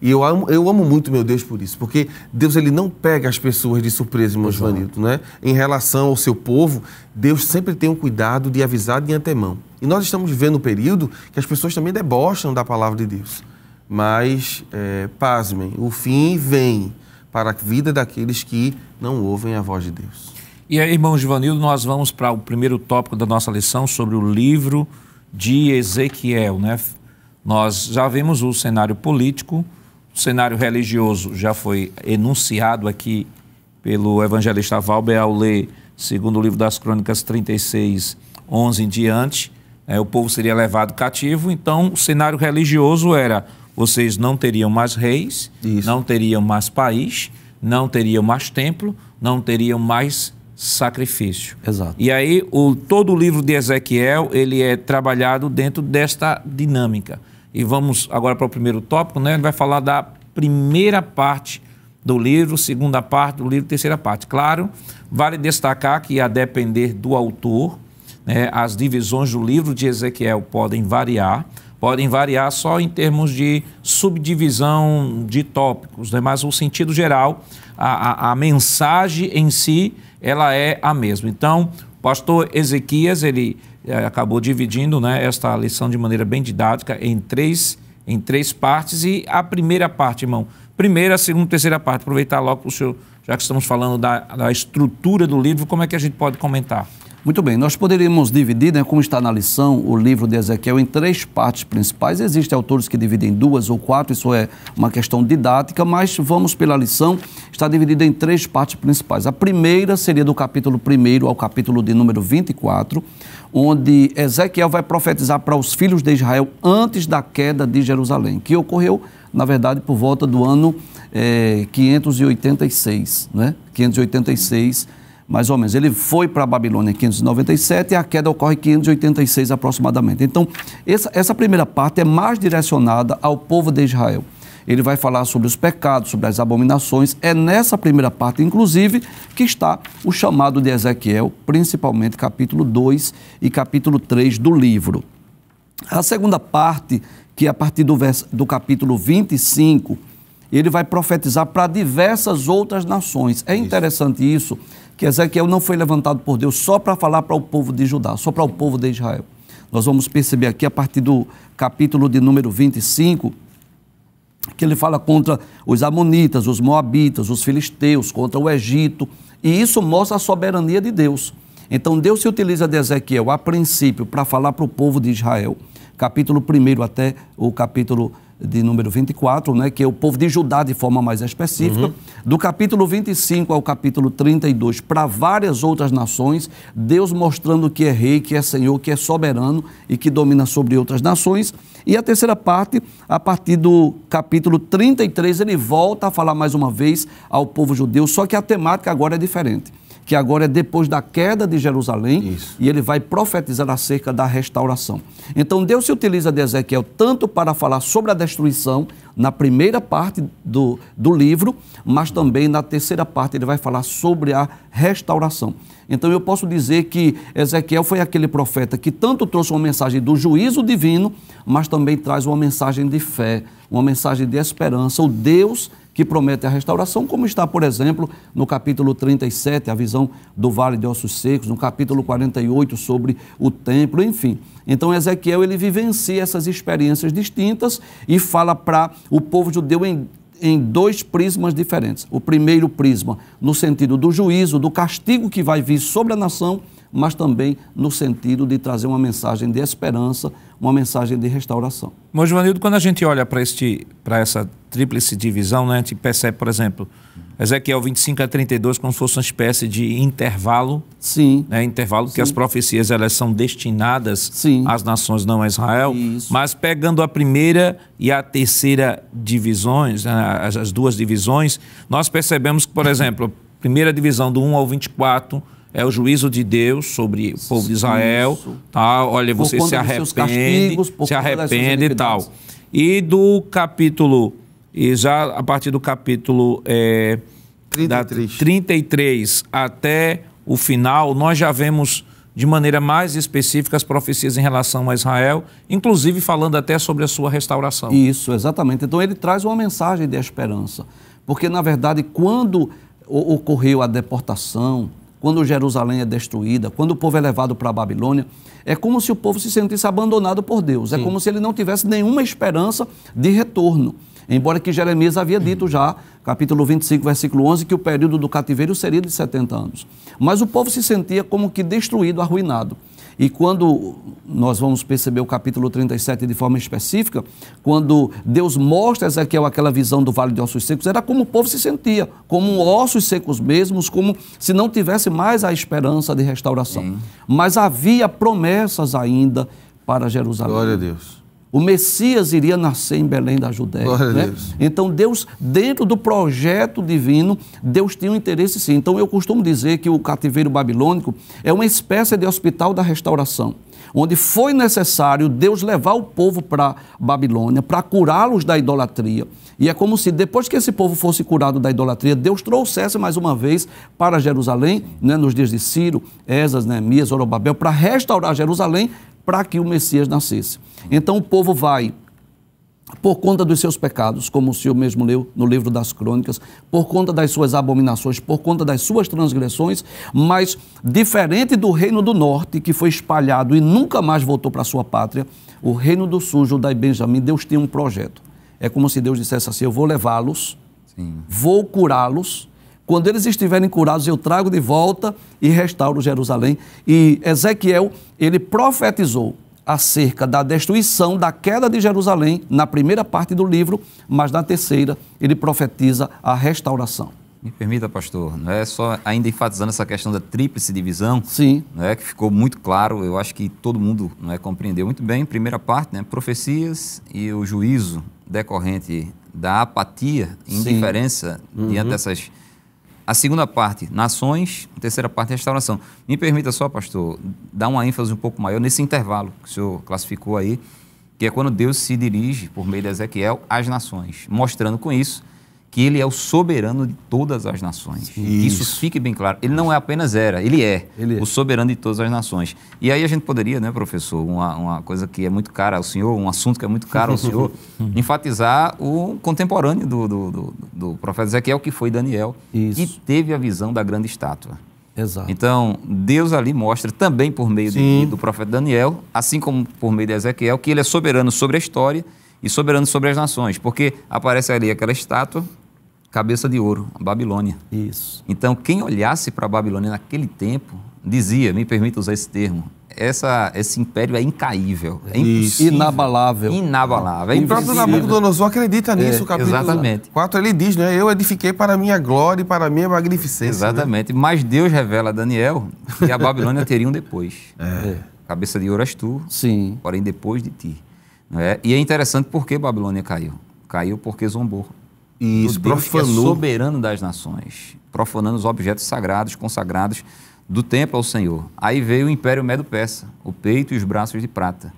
E eu amo, eu amo muito meu Deus por isso, porque Deus ele não pega as pessoas de surpresa, irmão Joanildo, né? Em relação ao seu povo, Deus sempre tem um cuidado de avisar de antemão. E nós estamos vivendo um período que as pessoas também debocham da palavra de Deus. Mas, é, pasmem, o fim vem para a vida daqueles que não ouvem a voz de Deus. E aí, irmão Givanildo, nós vamos para o primeiro tópico da nossa lição sobre o livro de Ezequiel, né? Nós já vimos o cenário político, o cenário religioso já foi enunciado aqui pelo evangelista Valber ao ler, segundo o livro das Crônicas 36, 11 em diante, é, o povo seria levado cativo. Então, o cenário religioso era: vocês não teriam mais reis, Isso. não teriam mais país, não teriam mais templo, não teriam mais sacrifício. Exato. E aí o, todo o livro de Ezequiel ele é trabalhado dentro desta dinâmica. E vamos agora para o primeiro tópico, né? Ele vai falar da primeira parte do livro, segunda parte do livro, terceira parte. Claro, vale destacar que a depender do autor, né, as divisões do livro de Ezequiel podem variar, podem variar só em termos de subdivisão de tópicos, né? mas o sentido geral, a, a, a mensagem em si, ela é a mesma. Então, o pastor Ezequias, ele é, acabou dividindo né, esta lição de maneira bem didática em três, em três partes. E a primeira parte, irmão, primeira, segunda, terceira parte, aproveitar logo para o senhor, já que estamos falando da, da estrutura do livro, como é que a gente pode comentar? Muito bem, nós poderíamos dividir, né, como está na lição, o livro de Ezequiel em três partes principais. Existem autores que dividem em duas ou quatro, isso é uma questão didática, mas vamos pela lição, está dividida em três partes principais. A primeira seria do capítulo 1 ao capítulo de número 24, onde Ezequiel vai profetizar para os filhos de Israel antes da queda de Jerusalém, que ocorreu, na verdade, por volta do ano é, eh, 586, né? 586 mais ou menos. Ele foi para a Babilônia em 597 e a queda ocorre em 586 aproximadamente. Então, essa, essa primeira parte é mais direcionada ao povo de Israel. Ele vai falar sobre os pecados, sobre as abominações. É nessa primeira parte, inclusive, que está o chamado de Ezequiel, principalmente capítulo 2 e capítulo 3 do livro. A segunda parte, que é a partir do, verso, do capítulo 25, ele vai profetizar para diversas outras nações. É interessante isso, isso que Ezequiel não foi levantado por Deus só para falar para o povo de Judá, só para o povo de Israel. Nós vamos perceber aqui a partir do capítulo de número 25, que ele fala contra os Amonitas, os Moabitas, os Filisteus, contra o Egito, e isso mostra a soberania de Deus. Então Deus se utiliza de Ezequiel a princípio para falar para o povo de Israel, capítulo 1 até o capítulo de número 24, né, que é o povo de Judá de forma mais específica, uhum. do capítulo 25 ao capítulo 32, para várias outras nações, Deus mostrando que é rei, que é senhor, que é soberano e que domina sobre outras nações. E a terceira parte, a partir do capítulo 33, ele volta a falar mais uma vez ao povo judeu, só que a temática agora é diferente que agora é depois da queda de Jerusalém, Isso. e ele vai profetizar acerca da restauração. Então Deus se utiliza de Ezequiel tanto para falar sobre a destruição, na primeira parte do, do livro, mas também na terceira parte ele vai falar sobre a restauração. Então eu posso dizer que Ezequiel foi aquele profeta que tanto trouxe uma mensagem do juízo divino, mas também traz uma mensagem de fé, uma mensagem de esperança, o Deus que promete a restauração, como está, por exemplo, no capítulo 37, a visão do vale de ossos secos, no capítulo 48 sobre o templo, enfim. Então Ezequiel ele vivencia essas experiências distintas e fala para o povo judeu em em dois prismas diferentes. O primeiro prisma, no sentido do juízo, do castigo que vai vir sobre a nação, mas também no sentido de trazer uma mensagem de esperança, uma mensagem de restauração. Mas, Joanildo, quando a gente olha para essa tríplice divisão, né, a gente percebe, por exemplo, Ezequiel 25 a 32 como se fosse uma espécie de intervalo. Sim. Né, intervalo que as profecias elas são destinadas Sim. às nações, não a Israel. Isso. Mas pegando a primeira e a terceira divisões, né? as, duas divisões, nós percebemos que, por exemplo, a primeira divisão do 1 ao 24 é o juízo de Deus sobre o povo de Israel. Isso. Tá? Olha, por você se arrepende, castigos, se arrepende e tal. E do capítulo e já a partir do capítulo é, 33. 33 até o final, nós já vemos de maneira mais específica as profecias em relação a Israel, inclusive falando até sobre a sua restauração. Isso, exatamente. Então ele traz uma mensagem de esperança. Porque, na verdade, quando ocorreu a deportação, quando Jerusalém é destruída, quando o povo é levado para a Babilônia, é como se o povo se sentisse abandonado por Deus, é Sim. é como se ele não tivesse nenhuma esperança de retorno. Embora que Jeremias havia dito já, capítulo 25, versículo 11, que o período do cativeiro seria de 70 anos. Mas o povo se sentia como que destruído, arruinado. E quando nós vamos perceber o capítulo 37 de forma específica, quando Deus mostra a Ezequiel aquela visão do vale de ossos secos, era como o povo se sentia, como ossos secos mesmos, como se não tivesse mais a esperança de restauração. Sim. Mas havia promessas ainda para Jerusalém. Glória a Deus. O Messias iria nascer em Belém da Judéia. Né? Deus. Então, Deus, dentro do projeto divino, Deus tinha um interesse sim. Então, eu costumo dizer que o cativeiro babilônico é uma espécie de hospital da restauração onde foi necessário Deus levar o povo para Babilônia para curá-los da idolatria. E é como se depois que esse povo fosse curado da idolatria, Deus trouxesse mais uma vez para Jerusalém, né, nos dias de Ciro, Esas, Neemias, Orobabel, para restaurar Jerusalém para que o Messias nascesse. Então o povo vai por conta dos seus pecados, como o Senhor mesmo leu no livro das crônicas, por conta das suas abominações, por conta das suas transgressões, mas diferente do reino do norte, que foi espalhado e nunca mais voltou para sua pátria, o reino do sul, Judá e Benjamim, Deus tinha um projeto. É como se Deus dissesse assim: Eu vou levá-los, vou curá-los, quando eles estiverem curados, eu trago de volta e restauro Jerusalém. E Ezequiel, ele profetizou acerca da destruição, da queda de Jerusalém, na primeira parte do livro, mas na terceira ele profetiza a restauração. Me permita, pastor, não é só ainda enfatizando essa questão da tríplice divisão, Sim. Não é que ficou muito claro, eu acho que todo mundo não é compreendeu muito bem. Primeira parte, né, profecias e o juízo decorrente da apatia, indiferença uhum. diante dessas a segunda parte, nações. A terceira parte, restauração. Me permita só, pastor, dar uma ênfase um pouco maior nesse intervalo que o senhor classificou aí, que é quando Deus se dirige, por meio de Ezequiel, às nações, mostrando com isso que ele é o soberano de todas as nações. Isso. Isso fique bem claro. Ele não é apenas era, ele é, ele é, o soberano de todas as nações. E aí a gente poderia, né, professor, uma, uma coisa que é muito cara ao senhor, um assunto que é muito caro ao senhor, [laughs] uhum. enfatizar o contemporâneo do, do, do, do profeta Ezequiel, que foi Daniel, Isso. que teve a visão da grande estátua. Exato. Então, Deus ali mostra também por meio de, do profeta Daniel, assim como por meio de Ezequiel, que ele é soberano sobre a história e soberano sobre as nações, porque aparece ali aquela estátua, cabeça de ouro, a Babilônia. Isso. Então, quem olhasse para a Babilônia naquele tempo, dizia, me permita usar esse termo, essa, esse império é incaível, é impossível. Inabalável. Inabalável. É o próprio Nabucodonosor acredita é, nisso, é, capítulo exatamente. 4, ele diz, né? Eu edifiquei para minha glória e para minha magnificência. Né? Exatamente. Né? Mas Deus revela a Daniel que a Babilônia teria um depois. É. Cabeça de ouro és tu, Sim. porém depois de ti. É, e é interessante porque Babilônia caiu. Caiu porque zombou. E isso, é profanou. É soberano das nações, profanando os objetos sagrados, consagrados do templo ao Senhor. Aí veio o Império Medo-Persa, o peito e os braços de prata.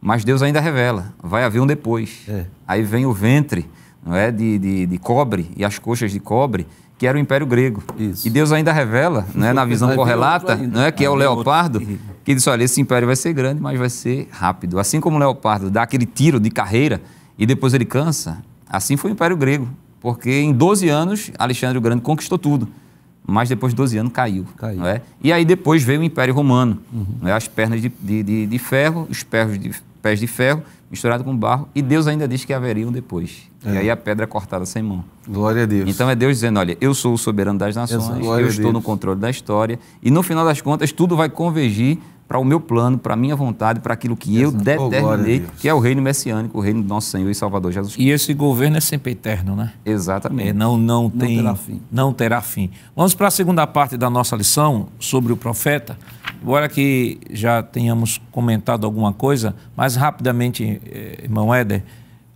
Mas Deus ainda revela, vai haver um depois. É. Aí vem o ventre não é, de, de, de cobre e as coxas de cobre, que era o Império Grego. Isso. E Deus ainda revela, né, na visão correlata, não é né, que é o leopardo, que diz, olha, esse império vai ser grande, mas vai ser rápido. Assim como o leopardo dá aquele tiro de carreira e depois ele cansa, assim foi o Império Grego, porque em 12 anos Alexandre o Grande conquistou tudo, mas depois de 12 anos caiu. caiu. É? E aí depois veio o Império Romano, uhum. é? as pernas de, de, de, de ferro, os pés de, pés de ferro, misturado com barro, e Deus ainda diz que haveriam depois. É. E aí a pedra é cortada sem mão. Glória a Deus. Então é Deus dizendo: olha, eu sou o soberano das nações, eu estou no controle da história, e no final das contas tudo vai convergir para o meu plano, para a minha vontade, para aquilo que Exato. eu oh, determinei, oh, que é o reino messiânico, o reino do nosso Senhor e Salvador Jesus Cristo. E esse governo é sempre eterno, né? Exatamente. É, não, não, tem, terá fim. Não terá fim. Vamos para a segunda parte da nossa lição sobre o profeta. Embora que já tenhamos comentado alguma coisa, mas rapidamente, eh, irmão Éder,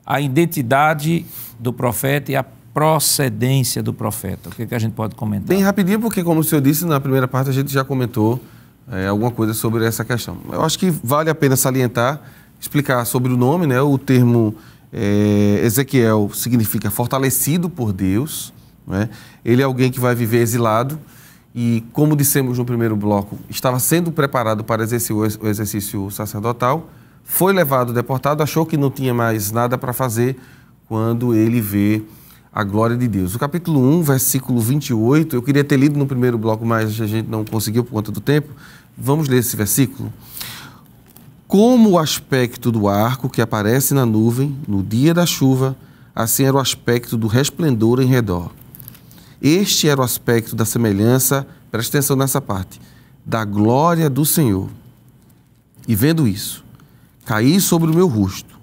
a identidade do profeta e a procedência do profeta. O que, que a gente pode comentar? Bem rapidinho, porque como o senhor disse, na primeira parte a gente já comentou é, alguma coisa sobre essa questão. Eu acho que vale a pena salientar, explicar sobre o nome, né? O termo é, Ezequiel significa fortalecido por Deus, né? Ele é alguém que vai viver exilado, e, como dissemos no primeiro bloco, estava sendo preparado para exercer o exercício sacerdotal, foi levado, deportado, achou que não tinha mais nada para fazer quando ele vê a glória de Deus. O capítulo 1, versículo 28, eu queria ter lido no primeiro bloco, mas a gente não conseguiu por conta do tempo. Vamos ler esse versículo. Como o aspecto do arco que aparece na nuvem no dia da chuva, assim era o aspecto do resplendor em redor este era o aspecto da semelhança, preste atenção nessa parte, da glória do Senhor. E vendo isso, caí sobre o meu rosto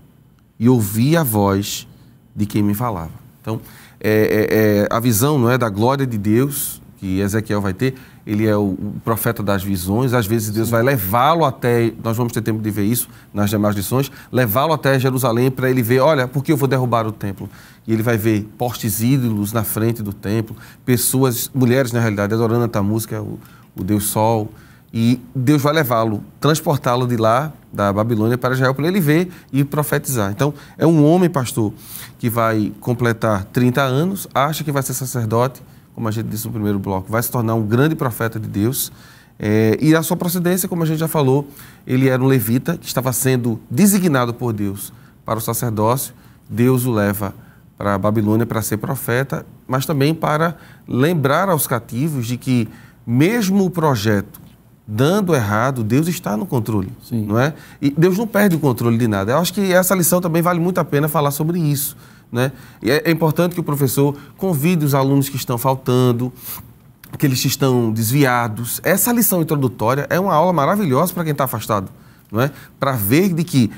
e ouvi a voz de quem me falava. Então, é, é, é, a visão não é da glória de Deus que Ezequiel vai ter, ele é o, profeta das visões, às vezes Deus Sim. vai levá-lo até, nós vamos ter tempo de ver isso nas demais lições, levá-lo até Jerusalém para ele ver, olha, por que eu vou derrubar o templo? E ele vai ver postes ídolos na frente do templo, pessoas, mulheres na realidade, adorando a Tamuz, música, o, o Deus Sol, e Deus vai levá-lo, transportá-lo de lá, da Babilônia, para Israel, para ele ver e profetizar. Então, é um homem, pastor, que vai completar 30 anos, acha que vai ser sacerdote, como a gente disse no primeiro bloco, vai se tornar um grande profeta de Deus. É, e a sua procedência, como a gente já falou, ele era um levita que estava sendo designado por Deus para o sacerdócio. Deus o leva para a Babilônia para ser profeta, mas também para lembrar aos cativos de que, mesmo o projeto dando errado, Deus está no controle, Sim. não é? E Deus não perde o controle de nada. Eu acho que essa lição também vale muito a pena falar sobre isso. Né? E é, é importante que o professor convide os alunos que estão faltando, que eles estão desviados. Essa lição introdutória é uma aula maravilhosa para quem está afastado, não é? Para ver de que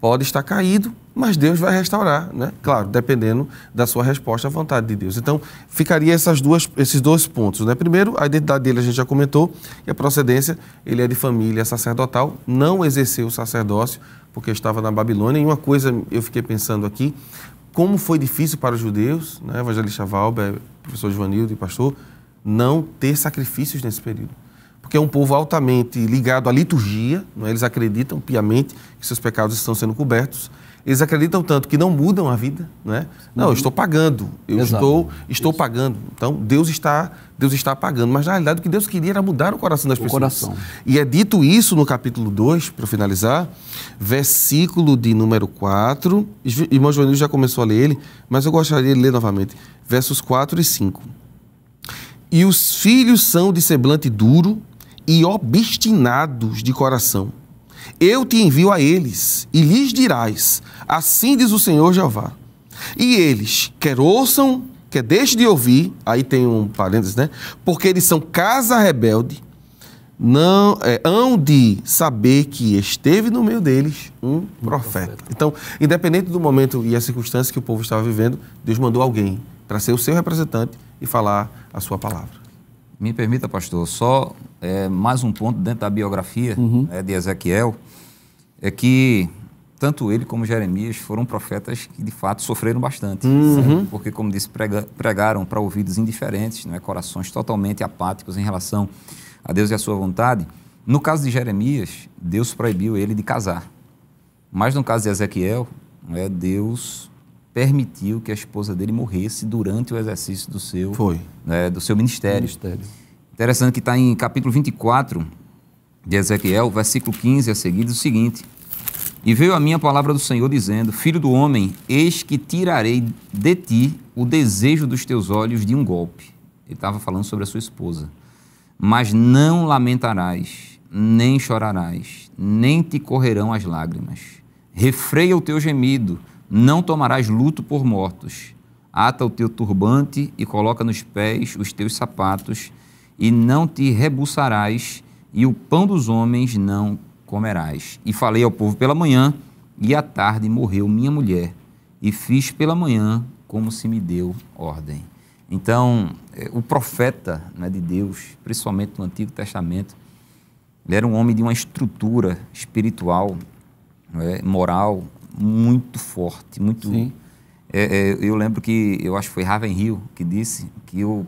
pode estar caído, mas Deus vai restaurar, né? Claro, dependendo da sua resposta à vontade de Deus. Então, ficaria essas duas, esses dois pontos, né? Primeiro, a identidade dele a gente já comentou, e a procedência, ele é de família sacerdotal, não exerceu o sacerdócio porque estava na Babilônia. E uma coisa eu fiquei pensando aqui, como foi difícil para os judeus, né, evangelista Valber, professor Joanildo e pastor, não ter sacrifícios nesse período. Porque é um povo altamente ligado à liturgia, né, eles acreditam piamente que seus pecados estão sendo cobertos, eles acreditam tanto que não mudam a vida, né? Não, eu uhum. estou pagando, eu Exato. estou, estou Isso. pagando. Então Deus está, Deus está pagando, mas na realidade o que Deus queria era mudar o coração das o pessoas. Coração. E é dito isso no capítulo 2, para finalizar, versículo de número 4. Irmão Joanil já começou a ler ele, mas eu gostaria de ler novamente, versos 4 e 5. E os filhos são de semblante duro e obstinados de coração eu te envio a eles e lhes dirás: Assim diz o Senhor Jeová. E eles, quer ouçam, quer deixem de ouvir, aí tem um parênteses, né? Porque eles são casa rebelde, não é, hão de saber que esteve no meio deles um, profeta. profeta. Então, independente do momento e a circunstância que o povo estava vivendo, Deus mandou alguém para ser o seu representante e falar a sua palavra. Me permita, pastor, só é, mais um ponto dentro da biografia uhum. né, de Ezequiel, é que tanto ele como Jeremias foram profetas que, de fato, sofreram bastante. Uhum. Porque, como disse, prega, pregaram para ouvidos indiferentes, é corações totalmente apáticos em relação a Deus e a sua vontade. No caso de Jeremias, Deus proibiu ele de casar. Mas no caso de Ezequiel, né, Deus permitiu que a esposa dele morresse durante o exercício do seu, Foi. Né, do seu ministério. ministério. Interessante que está em capítulo 24 de Ezequiel, versículo 15 a seguir, diz o seguinte: E veio a minha palavra do Senhor dizendo: Filho do homem, eis que tirarei de ti o desejo dos teus olhos de um golpe. Ele estava falando sobre a sua esposa. Mas não lamentarás, nem chorarás, nem te correrão as lágrimas. Refreia o teu gemido não tomarás luto por mortos. Ata o teu turbante e coloca nos pés os teus sapatos, e não te rebuçarás, e o pão dos homens não comerás. E falei ao povo pela manhã, e à tarde morreu minha mulher, e fiz pela manhã como se me deu ordem. Então, eh, o profeta né, de Deus, principalmente no Antigo Testamento, ele era um homem de uma estrutura espiritual, né, moral, muito forte, muito. É, é, eu lembro que eu acho que foi Raven Hill que disse que o,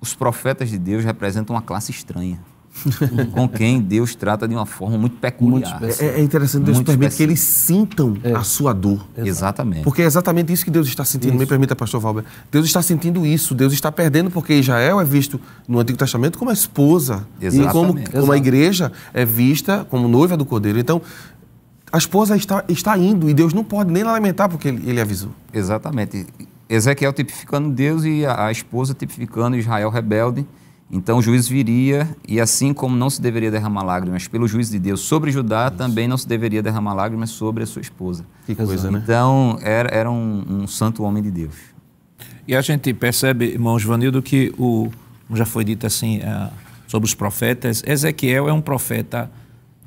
os profetas de Deus representam uma classe estranha. [laughs] com quem Deus trata de uma forma muito peculiar. Muito é, é, interessante, Deus muito permite específico. que eles sintam é. a sua dor. Exatamente. Porque é exatamente isso que Deus está sentindo. Isso. Me permita, pastor Valber. Deus está sentindo isso. Deus está perdendo, porque Israel é visto no Antigo Testamento como a esposa. Exatamente. E como, como a igreja é vista como noiva do Cordeiro. Então, a esposa está, está indo e Deus não pode nem lamentar porque ele, ele avisou. Exatamente. Ezequiel tipificando Deus e a, a esposa tipificando Israel rebelde. Então o juiz viria, e assim como não se deveria derramar lágrimas pelo juiz de Deus sobre Judá, Isso. também não se deveria derramar lágrimas sobre a sua esposa. Que coisa, então, né? Então era, era um, um, santo homem de Deus. E a gente percebe, irmão Joanildo, que o, já foi dito assim eh, sobre os profetas, Ezequiel é um profeta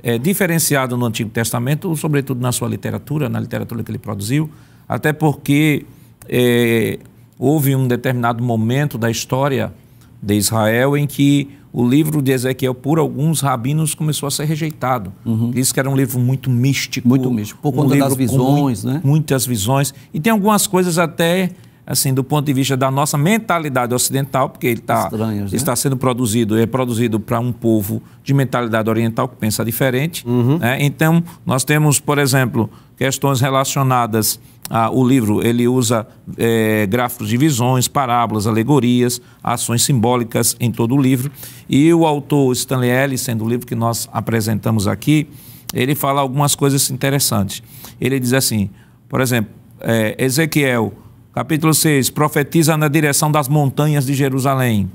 é, diferenciado no Antigo Testamento, sobretudo na sua literatura, na literatura que ele produziu, até porque é, houve um determinado momento da história de Israel em que o livro de Ezequiel, por alguns rabinos, começou a ser rejeitado. Uhum. Diz que era um livro muito místico. Muito místico, por conta um das visões, né? Muitas visões. E tem algumas coisas até assim, do ponto de vista da nossa mentalidade ocidental, porque ele tá, né? está sendo produzido, é produzido para um povo de mentalidade oriental que pensa diferente. Uhum. Né? Então, nós temos, por exemplo, questões relacionadas ah, o livro ele usa é, gráficos de visões, parábolas, alegorias, ações simbólicas em todo o livro. E o autor Stanley Ellis, sendo o livro que nós apresentamos aqui, ele fala algumas coisas interessantes. Ele diz assim, por exemplo, é, Ezequiel capítulo 6, profetiza na direção das montanhas de Jerusalém.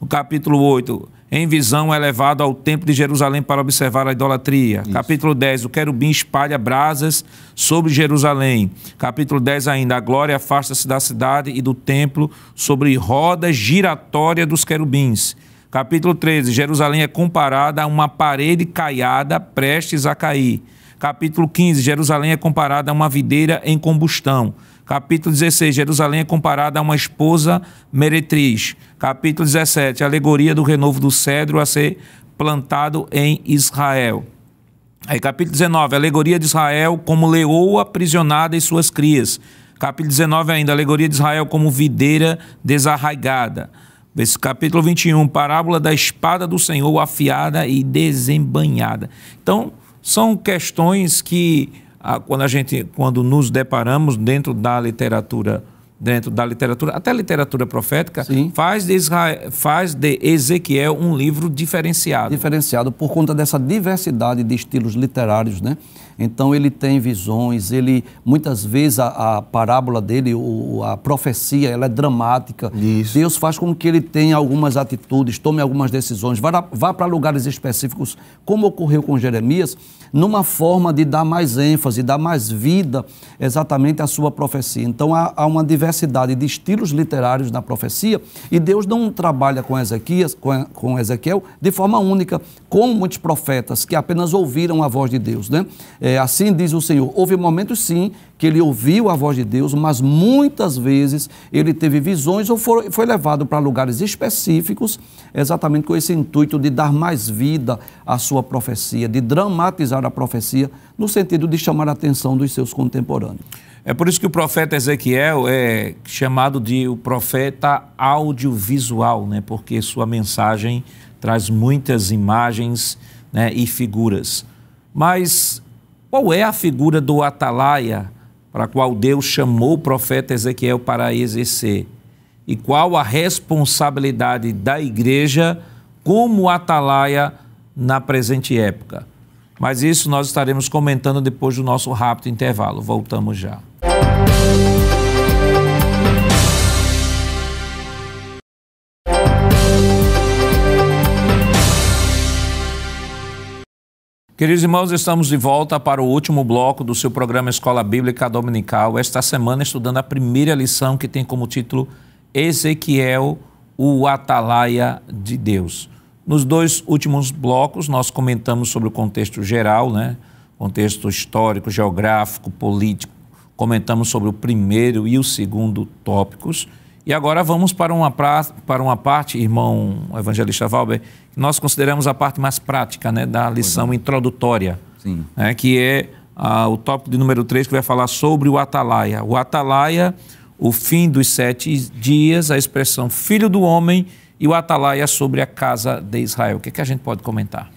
No capítulo 8, em visão é levado ao templo de Jerusalém para observar a idolatria. Isso. Capítulo 10, o querubim espalha brasas sobre Jerusalém. Capítulo 10 ainda, a glória afasta-se da cidade e do templo sobre roda giratória dos querubins. Capítulo 13, Jerusalém é comparada a uma parede caiada prestes a cair. Capítulo 15, Jerusalém é comparada a uma videira em combustão. Capítulo 16, Jerusalém é comparada a uma esposa meretriz. Capítulo 17, alegoria do renovo do cedro a ser plantado em Israel. Aí, capítulo 19, alegoria de Israel como leoa aprisionada e suas crias. Capítulo 19 ainda, alegoria de Israel como videira desarraigada. Esse capítulo 21, parábola da espada do Senhor afiada e desembanhada. Então, são questões que a, quando a gente, quando nos deparamos dentro da literatura, dentro da literatura, até a literatura profética, Sim. faz de, Israel, faz de Ezequiel um livro diferenciado. Diferenciado por conta dessa diversidade de estilos literários, né? Então ele tem visões, ele muitas vezes a, a parábola dele, o, a profecia, ela é dramática. Isso. Deus faz com que ele tenha algumas atitudes, tome algumas decisões, vá, vá para lugares específicos, como ocorreu com Jeremias, numa forma de dar mais ênfase, dar mais vida exatamente à sua profecia. Então há, há uma diversidade de estilos literários na profecia e Deus não trabalha com Ezequias, com, com Ezequiel de forma única, como muitos profetas que apenas ouviram a voz de Deus, né? É, assim diz o Senhor. Houve momentos, sim, que ele ouviu a voz de Deus, mas muitas vezes ele teve visões ou foi, foi levado para lugares específicos, exatamente com esse intuito de dar mais vida à sua profecia, de dramatizar a profecia, no sentido de chamar a atenção dos seus contemporâneos. É por isso que o profeta Ezequiel é chamado de o profeta audiovisual, né? porque sua mensagem traz muitas imagens né? e figuras. Mas qual é a figura do atalaia para a qual Deus chamou o profeta Ezequiel para exercer? E qual a responsabilidade da igreja como atalaia na presente época? Mas isso nós estaremos comentando depois do nosso rápido intervalo. Voltamos já. Queridos irmãos, estamos de volta para o último bloco do seu programa Escola Bíblica Dominical. Esta semana, estudando a primeira lição que tem como título Ezequiel, o Atalaia de Deus. Nos dois últimos blocos, nós comentamos sobre o contexto geral, né? contexto histórico, geográfico, político. Comentamos sobre o primeiro e o segundo tópicos. E agora vamos para uma, pra... para uma parte, irmão evangelista Valber, nós consideramos a parte mais prática né, da lição é. introdutória, Sim. Né, que é ah, o tópico de número 3, que vai falar sobre o atalaia. O atalaia, o fim dos sete dias, a expressão filho do homem e o atalaia sobre a casa de Israel. O que, é que a gente pode comentar?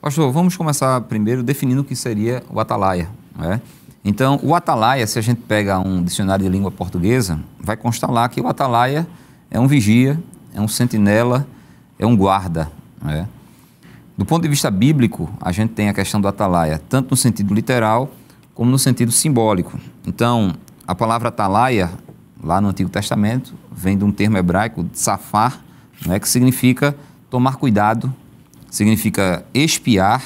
Pastor, vamos começar primeiro definindo o que seria o atalaia. Né? Então, o atalaia, se a gente pega um dicionário de língua portuguesa, vai constar lá que o atalaia é um vigia, é um sentinela, é um guarda, né? Do ponto de vista bíblico, a gente tem a questão do atalaia, tanto no sentido literal como no sentido simbólico. Então, a palavra atalaia, lá no Antigo Testamento, vem de um termo hebraico, safar, né, que significa tomar cuidado, significa espiar,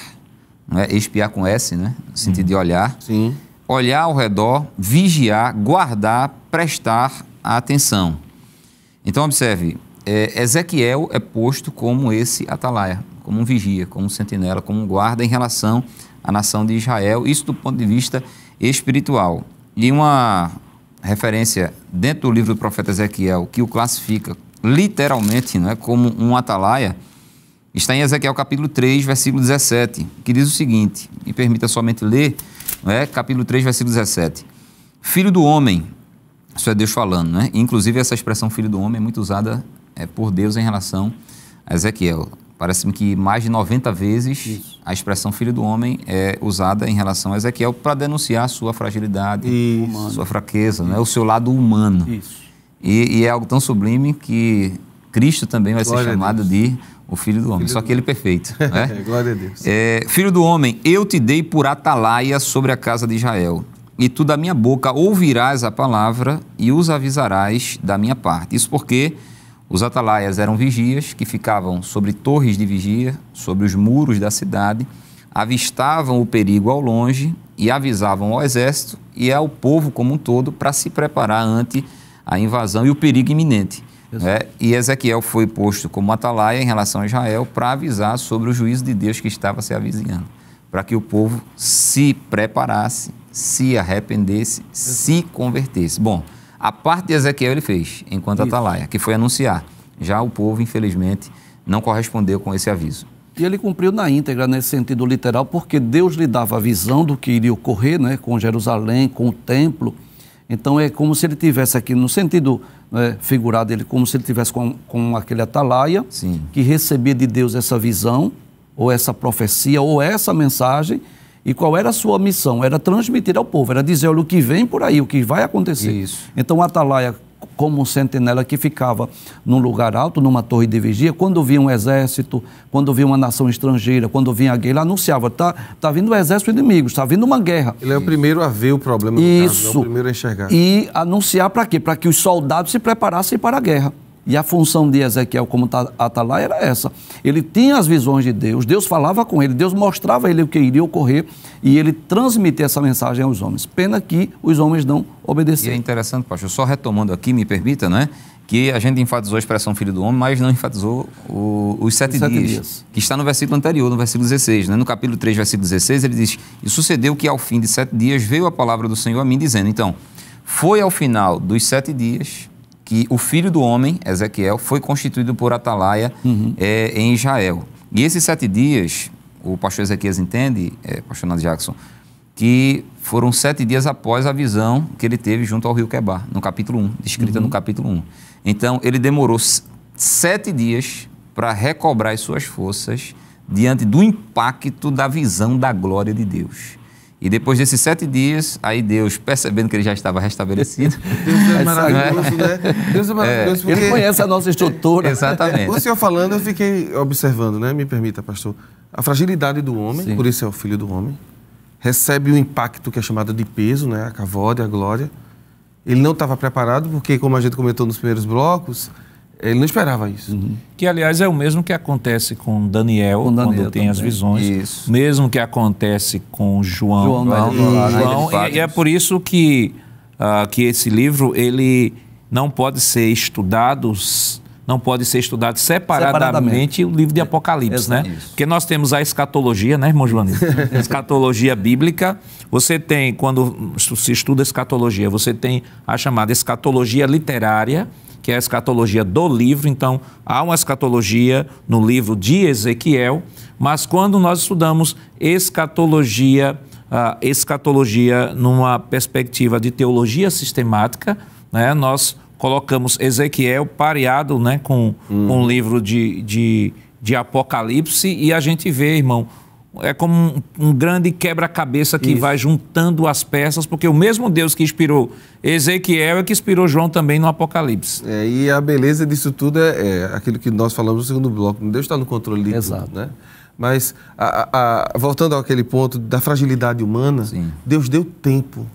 né, espiar com S, né, no sentido de uhum. olhar. Sim. Olhar ao redor, vigiar, guardar, prestar atenção. Então, observe, é, Ezequiel é posto como esse atalaia, como um vigia, como um sentinela, como um guarda em relação à nação de Israel, isso do ponto de vista espiritual. E uma referência dentro do livro do profeta Ezequiel, que o classifica literalmente não é, como um atalaia, está em Ezequiel capítulo 3, versículo 17, que diz o seguinte, e permita somente ler, não é? capítulo 3, versículo 17. Filho do homem, isso é Deus falando, né? Inclusive essa expressão filho do homem é muito usada é, por Deus em relação a Ezequiel. Parece-me que mais de 90 vezes Isso. a expressão filho do homem é usada em relação a Ezequiel para denunciar sua fragilidade, Isso. sua fraqueza, né? o seu lado humano. E, e, é algo tão sublime que Cristo também vai Glória ser chamado de o filho do homem, filho só que ele perfeito. [laughs] Né? É, glória a Deus. É, filho do homem, eu te dei por atalaia sobre a casa de Israel e tu da minha boca ouvirás a palavra e os avisarás da minha parte. Isso porque os atalaias eram vigias que ficavam sobre torres de vigia, sobre os muros da cidade, avistavam o perigo ao longe e avisavam ao exército e ao povo como um todo para se preparar ante a invasão e o perigo iminente. É, e Ezequiel foi posto como atalaia em relação a Israel para avisar sobre o juízo de Deus que estava se avizinhando, para que o povo se preparasse, se arrependesse, se convertesse. Bom, a parte de Ezequiel ele fez, enquanto Isso. atalaia, que foi anunciar. Já o povo, infelizmente, não correspondeu com esse aviso. E ele cumpriu na íntegra, nesse sentido literal, porque Deus lhe dava a visão do que iria ocorrer né, com Jerusalém, com o templo. Então é como se ele tivesse aqui, no sentido né, figurado, ele como se ele tivesse com, com aquele atalaia Sim. que recebia de Deus essa visão, ou essa profecia, ou essa mensagem, e qual era a sua missão? Era transmitir ao povo, era dizer olha, o que vem por aí, o que vai acontecer. Isso. Então, Atalaia, como sentinela que ficava num lugar alto, numa torre de vigia, quando vinha um exército, quando vinha uma nação estrangeira, quando vinha a guerra, anunciava, tá, tá vindo um exército inimigo, está vindo uma guerra. Ele é o primeiro a ver o problema do Isso. caso, é o primeiro a enxergar. E anunciar para quê? Para que os soldados se preparassem para a guerra. E a função de Ezequiel como tá, atalá era essa. Ele tinha as visões de Deus, Deus falava com ele, Deus mostrava a ele o que iria ocorrer e ele transmitia essa mensagem aos homens. Pena que os homens não obedeceram. E é interessante, pastor, só retomando aqui, me permita, né? Que a gente enfatizou a expressão filho do homem, mas não enfatizou o, os sete, os sete dias, dias, que está no versículo anterior, no versículo 16. Né? No capítulo 3, versículo 16, ele diz: E sucedeu que ao fim de sete dias veio a palavra do Senhor a mim, dizendo: Então, foi ao final dos sete dias que o filho do homem, Ezequiel, foi constituído por Atalaia uhum. é, em Israel. E esses sete dias, o pastor Ezequiel entende, é, pastor Nath Jackson, que foram sete dias após a visão que ele teve junto ao rio Quebar, no capítulo 1, descrita uhum. no capítulo 1. Então, ele demorou sete dias para recobrar as suas forças diante do impacto da visão da glória de Deus. E depois desses sete dias, aí Deus, percebendo que ele já estava restabelecido. [laughs] Deus é maravilhoso, né? Deus é, é. maravilhoso. É, porque... Ele conhece a nossa estrutura. [laughs] Exatamente. O senhor falando, eu fiquei observando, né? Me permita, pastor. A fragilidade do homem, Sim. por isso é o filho do homem, recebe um impacto que é chamado de peso, né? A cavode, a glória. Ele não estava preparado, porque, como a gente comentou nos primeiros blocos, ele não esperava isso. Uhum. Que, aliás, é o mesmo que acontece com Daniel, com Daniel quando tem também. as visões. Isso. Mesmo que acontece com João. João, João, João, João e, e, é por isso que, uh, que esse livro ele não pode ser estudado não pode ser estudado separadamente, separadamente. o livro de Apocalipse, né? Isso. Porque nós temos a escatologia, né, irmão Joanito? [laughs] escatologia bíblica. Você tem, quando se estuda escatologia, você tem a chamada escatologia literária, que é a escatologia do livro. Então, há uma escatologia no livro de Ezequiel, mas quando nós estudamos escatologia, uh, escatologia numa perspectiva de teologia sistemática, né, nós colocamos Ezequiel pareado né, com, hum. com o livro de, de, de Apocalipse e a gente vê, irmão, é como um, um grande quebra-cabeça que Isso. vai juntando as peças, porque o mesmo Deus que inspirou Ezequiel é que inspirou João também no Apocalipse. É, e a beleza disso tudo é, é, aquilo que nós falamos no segundo bloco. Deus está no controle de Exato. tudo, né? Mas, a, a, voltando àquele ponto da fragilidade humana, Sim. Deus deu tempo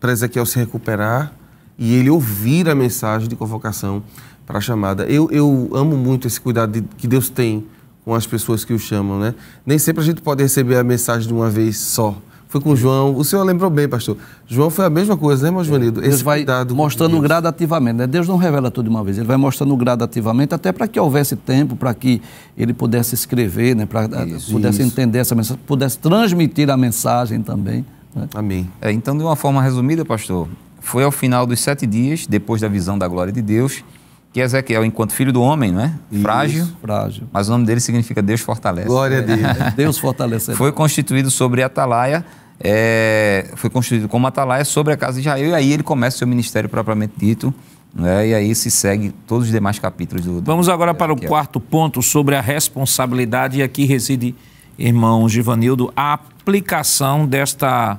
para Ezequiel se recuperar e ele ouvir a mensagem de convocação para a chamada. Eu, eu amo muito esse cuidado de, que Deus tem com as pessoas que o chamam, né? Nem sempre a gente pode receber a mensagem de uma vez só. Foi com o João, o senhor lembrou bem, pastor. João foi a mesma coisa, né, meu Joanido? Esse vai mostrando Deus. gradativamente, né? Deus não revela tudo de uma vez, ele vai mostrando gradativamente, até para que houvesse tempo, para que ele pudesse escrever, né? Para pudesse isso. entender essa mensagem, pudesse transmitir a mensagem também. Né? Amém. É, então, de uma forma resumida, pastor, foi ao final dos sete dias, depois da visão da glória de Deus, que é Ezequiel, enquanto filho do homem, não é? Frágil. Isso, frágil. Mas o nome dele significa Deus fortalece. Glória a Deus. [laughs] Deus fortalece. Foi constituído sobre Atalaia, é, foi constituído como Atalaia sobre a casa de Israel, e aí ele começa o seu ministério propriamente dito. É, e aí se segue todos os demais capítulos do. do Vamos agora para o quarto ponto sobre a responsabilidade, e aqui reside, irmão Givanildo, a aplicação desta,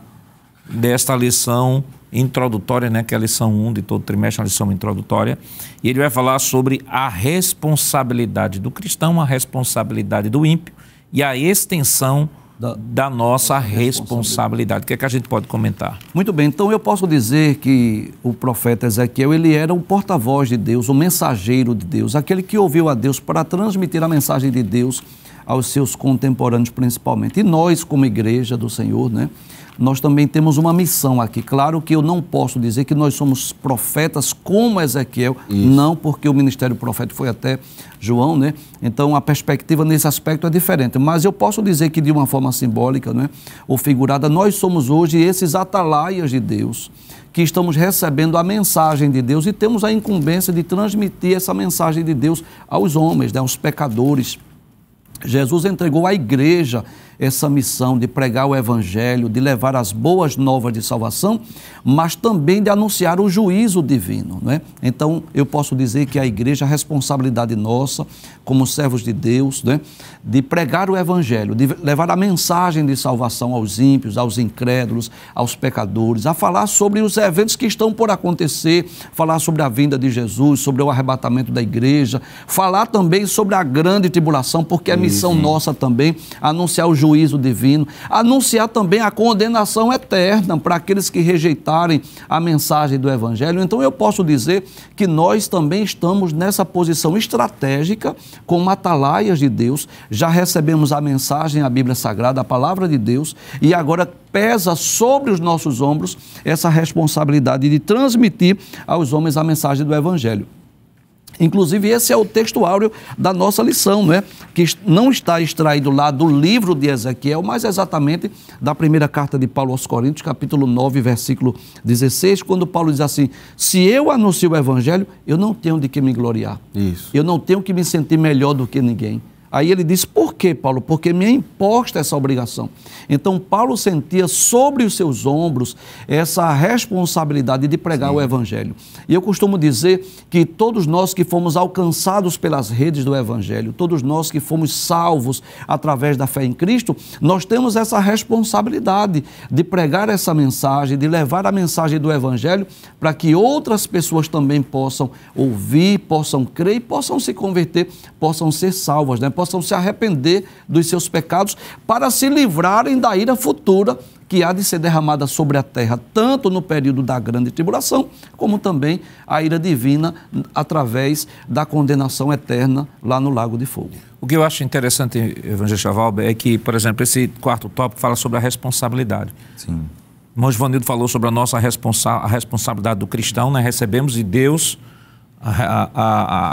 desta lição introdutória, né, que é a lição 1 de todo trimestre, uma lição introdutória, e ele vai falar sobre a responsabilidade do cristão, a responsabilidade do ímpio e a extensão da, da nossa responsabilidade. responsabilidade. O que é que a gente pode comentar? Muito bem, então eu posso dizer que o profeta Ezequiel, ele era o porta-voz de Deus, o mensageiro de Deus, aquele que ouviu a Deus para transmitir a mensagem de Deus aos seus contemporâneos principalmente. E nós, como igreja do Senhor, né, nós também temos uma missão aqui. Claro que eu não posso dizer que nós somos profetas como Ezequiel, Isso. não porque o ministério profético foi até João, né? Então a perspectiva nesse aspecto é diferente, mas eu posso dizer que de uma forma simbólica, né, ou figurada, nós somos hoje esses atalaias de Deus que estamos recebendo a mensagem de Deus e temos a incumbência de transmitir essa mensagem de Deus aos homens, né, aos pecadores Jesus entregou à igreja essa missão de pregar o evangelho, de levar as boas novas de salvação, mas também de anunciar o juízo divino. Né? Então, eu posso dizer que a igreja, a é responsabilidade nossa, como servos de Deus, né? de pregar o evangelho, de levar a mensagem de salvação aos ímpios, aos incrédulos, aos pecadores, a falar sobre os eventos que estão por acontecer, falar sobre a vinda de Jesus, sobre o arrebatamento da igreja, falar também sobre a grande tribulação, porque a é missão eleição uhum. nossa também, anunciar o juízo divino, anunciar também a condenação eterna para aqueles que rejeitarem a mensagem do Evangelho. Então eu posso dizer que nós também estamos nessa posição estratégica, como atalaias de Deus, já recebemos a mensagem, a Bíblia Sagrada, a palavra de Deus, e agora pesa sobre os nossos ombros essa responsabilidade de transmitir aos homens a mensagem do Evangelho. Inclusive, esse é o texto áureo da nossa lição, né? que não está extraído lá do livro de Ezequiel, mas exatamente da primeira carta de Paulo aos Coríntios, capítulo 9, versículo 16, quando Paulo diz assim: Se eu anuncio o evangelho, eu não tenho de que me gloriar. Isso. Eu não tenho que me sentir melhor do que ninguém. Aí ele diz: Por quê, Paulo? Porque me é imposta essa obrigação. Então, Paulo sentia sobre os seus ombros essa responsabilidade de pregar Sim. o Evangelho. E eu costumo dizer que todos nós que fomos alcançados pelas redes do Evangelho, todos nós que fomos salvos através da fé em Cristo, nós temos essa responsabilidade de pregar essa mensagem, de levar a mensagem do Evangelho para que outras pessoas também possam ouvir, possam crer e possam se converter, possam ser salvas, né? possam se arrepender dos seus pecados para se livrarem da ira futura que há de ser derramada sobre a terra, tanto no período da grande tribulação, como também a ira divina através da condenação eterna lá no Lago de Fogo. O que eu acho interessante, Evangelista Valber, é que, por exemplo, esse quarto tópico fala sobre a responsabilidade. Sim. Mons Vanildo falou sobre a nossa responsa a responsabilidade do cristão, né? recebemos de Deus a,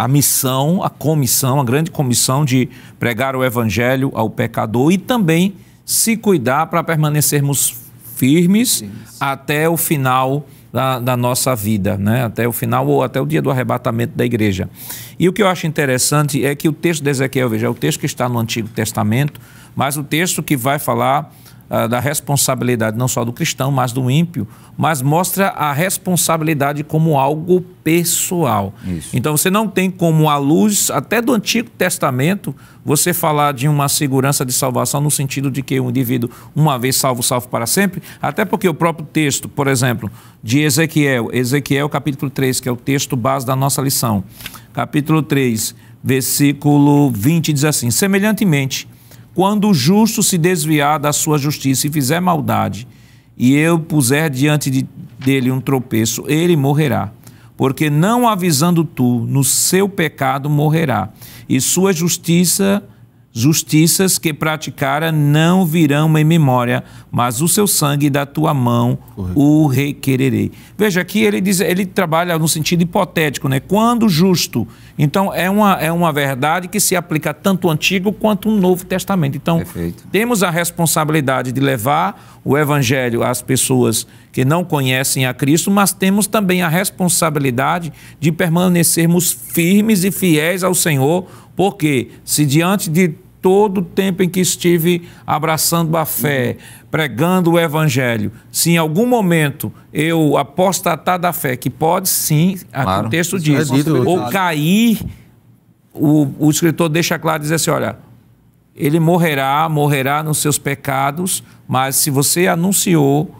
a, a, missão, a comissão, a grande comissão de pregar o evangelho ao pecador e também se cuidar para permanecermos firmes Sim. até o final da, da, nossa vida, né? até o final ou até o dia do arrebatamento da igreja. E o que eu acho interessante é que o texto de Ezequiel, veja, é o texto que está no Antigo Testamento, mas o texto que vai falar ah, da responsabilidade não só do cristão, mas do ímpio, mas mostra a responsabilidade como algo pessoal. Isso. Então você não tem como à luz, até do Antigo Testamento, você falar de uma segurança de salvação no sentido de que o indivíduo, uma vez salvo, salvo para sempre, até porque o próprio texto, por exemplo, de Ezequiel, Ezequiel capítulo 3, que é o texto base da nossa lição, capítulo 3, versículo 20 diz assim: semelhantemente, quando o justo se desviar da sua justiça e fizer maldade, e eu puser diante de, dele um tropeço, ele morrerá. Porque não avisando tu, no seu pecado morrerá, e sua justiça justiças que praticara não virão em memória, mas o seu sangue da tua mão Correto. o requererei. Veja aqui ele diz, ele trabalha no sentido hipotético, né? Quando justo então, é uma, é uma verdade que se aplica tanto o Antigo quanto o Novo Testamento. Então, Perfeito. temos a responsabilidade de levar o Evangelho às pessoas que não conhecem a Cristo, mas temos também a responsabilidade de permanecermos firmes e fiéis ao Senhor, porque se diante de todo o tempo em que estive abraçando a fé, uhum pregando o evangelho, se em algum momento eu apostatar da fé, que pode sim, claro, o texto é ou cair, o, o escritor deixa claro, diz assim, olha, ele morrerá, morrerá nos seus pecados, mas se você anunciou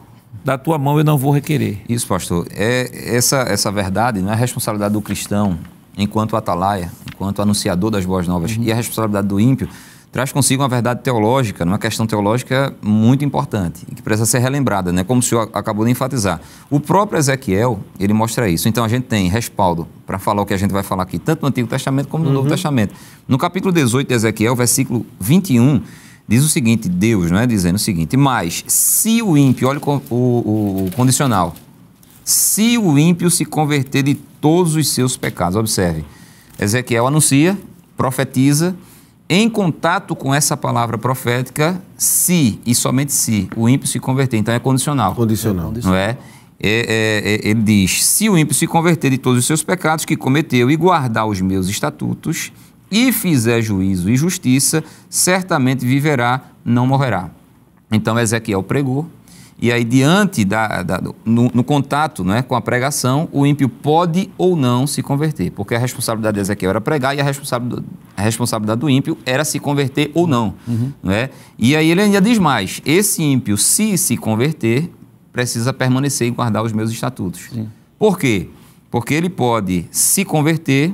da tua mão, eu não vou requerer. Isso, pastor. É essa, essa verdade não é responsabilidade do cristão enquanto atalaia, enquanto anunciador das boas novas, uhum. e a responsabilidade do ímpio traz consigo uma verdade teológica, uma questão teológica muito importante, que precisa ser relembrada, né? como o senhor acabou de enfatizar. O próprio Ezequiel, ele mostra isso. Então a gente tem respaldo para falar o que a gente vai falar aqui, tanto no Antigo Testamento como no uhum. Novo Testamento. No capítulo 18 de Ezequiel, versículo 21, diz o seguinte, Deus é, dizendo o seguinte, mas se o ímpio, olha o, o, o condicional, se o ímpio se converter de todos os seus pecados, observe, Ezequiel anuncia, profetiza, em contato com essa palavra profética, se e somente se o ímpio se converter. Então é condicional. Condicional. É não é? É, é, é? ele diz: se o ímpio se converter de todos os seus pecados que cometeu e guardar os meus estatutos e fizer juízo e justiça, certamente viverá, não morrerá. Então Ezequiel pregou, e aí, diante da, da no, no, contato né, com a pregação, o ímpio pode ou não se converter, porque a responsabilidade de Ezequiel era pregar e a responsabilidade, a responsabilidade do ímpio era se converter ou não. Uhum. Né? E aí ele ainda diz mais: esse ímpio, se se converter, precisa permanecer e guardar os meus estatutos. Sim. Por quê? Porque ele pode se converter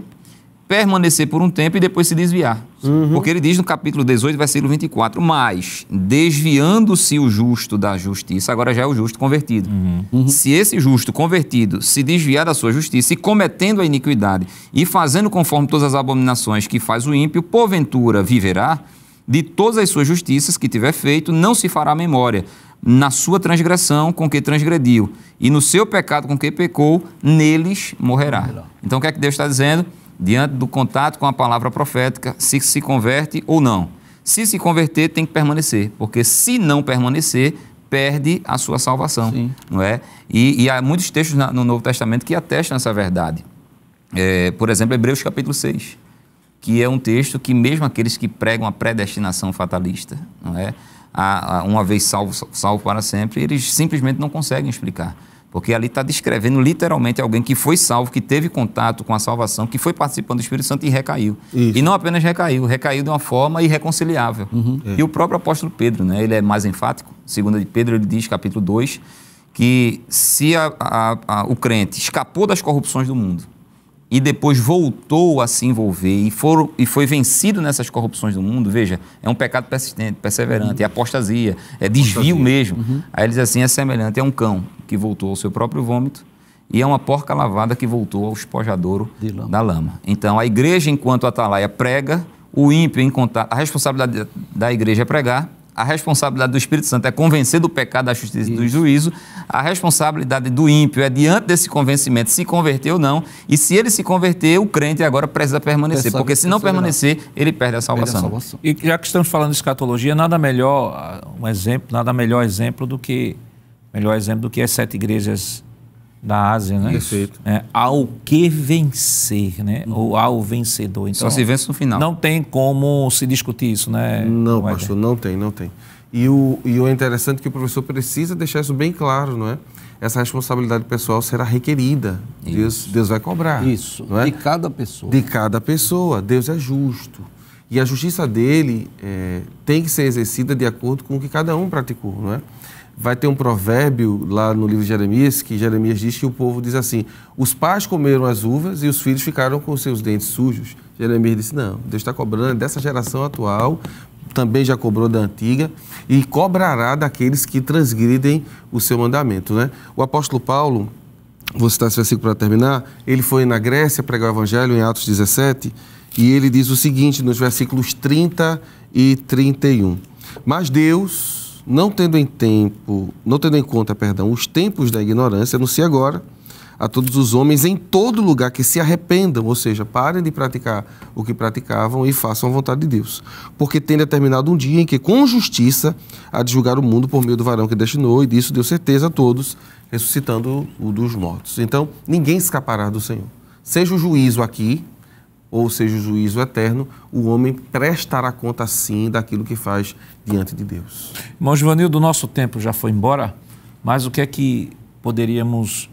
permanecer por um tempo e depois se desviar. Uhum. Porque ele diz no capítulo 18, versículo 24: Mas, desviando-se o justo da justiça, agora já é o justo convertido. Uhum. Uhum. Se esse justo convertido se desviar da sua justiça e cometendo a iniquidade e fazendo conforme todas as abominações que faz o ímpio, porventura viverá, de todas as suas justiças que tiver feito, não se fará memória na sua transgressão com que transgrediu, e no seu pecado com que pecou, neles morrerá. Então o que é que Deus está dizendo? diante do contato com a palavra profética, se se converte ou não. Se se converter, tem que permanecer, porque se não permanecer, perde a sua salvação, não é? E, e, há muitos textos no Novo Testamento que atestam essa verdade. É, por exemplo, Hebreus capítulo 6, que é um texto que mesmo aqueles que pregam a predestinação fatalista, não é? A, a, uma vez salvo, salvo para sempre, eles simplesmente não conseguem explicar. Porque ali está descrevendo literalmente alguém que foi salvo, que teve contato com a salvação, que foi participando do Espírito Santo e recaiu. Isso. E não apenas recaiu, recaiu de uma forma irreconciliável. Uhum. É. E o próprio apóstolo Pedro, né, ele é mais enfático, segundo Pedro, ele diz, capítulo 2, que se a, a, a, o crente escapou das corrupções do mundo e depois voltou a se envolver e, for, e foi vencido nessas corrupções do mundo, veja, é um pecado persistente, perseverante, é uhum. é apostasia, é desvio mesmo. Uhum. Aí ele diz assim, é semelhante, é um cão que voltou ao seu próprio vômito, e é uma porca lavada que voltou ao espojadouro lama. da lama. Então, a igreja, enquanto atalaia, prega, o ímpio, em contato, a responsabilidade da igreja é pregar, a responsabilidade do Espírito Santo é convencer do pecado, da justiça e do juízo. A responsabilidade do ímpio é, diante desse convencimento, se converter ou não. E se ele se converter, o crente agora precisa permanecer. porque se não permanecer, ele perde a salvação. Perde a salvação. E já que estamos falando de escatologia, nada melhor, ah, um exemplo, nada melhor exemplo do que Melhor exemplo do que as sete igrejas da Ásia, né? Perfeito. É, ao que vencer, né? Ou ao vencedor. Então, Só se vence no final. Não tem como se discutir isso, né? Não, pastor, não tem, não tem. E o, e o interessante é que o professor precisa deixar isso bem claro, não é? Essa responsabilidade pessoal será requerida. Deus, Deus vai cobrar. Isso, não é? de cada pessoa. De cada pessoa. Deus é justo. E a justiça dele é, tem que ser exercida de acordo com o que cada um praticou, não é? vai ter um provérbio lá no livro de Jeremias, que Jeremias diz que o povo diz assim: os pais comeram as uvas e os filhos ficaram com seus dentes sujos. Jeremias disse: não, Deus está cobrando dessa geração atual, também já cobrou da antiga, e cobrará daqueles que transgridem o seu mandamento. Né? O apóstolo Paulo, vou citar esse versículo para terminar, ele foi na Grécia pregar o evangelho em Atos 17, e ele diz o seguinte nos versículos 30 e 31. Mas Deus, não tendo em tempo, não tendo em conta, perdão, os tempos da ignorância, anuncie agora a todos os homens em todo lugar que se arrependam, ou seja, parem de praticar o que praticavam e façam a vontade de Deus. Porque tem determinado um dia em que, com justiça, há de julgar o mundo por meio do varão que destinou, e disso deu certeza a todos, ressuscitando o dos mortos. Então, ninguém escapará do Senhor. Seja o juízo aqui, ou seja, o juízo eterno, o homem prestará conta sim daquilo que faz diante de Deus. Irmão Givanildo, do nosso tempo já foi embora, mas o que é que poderíamos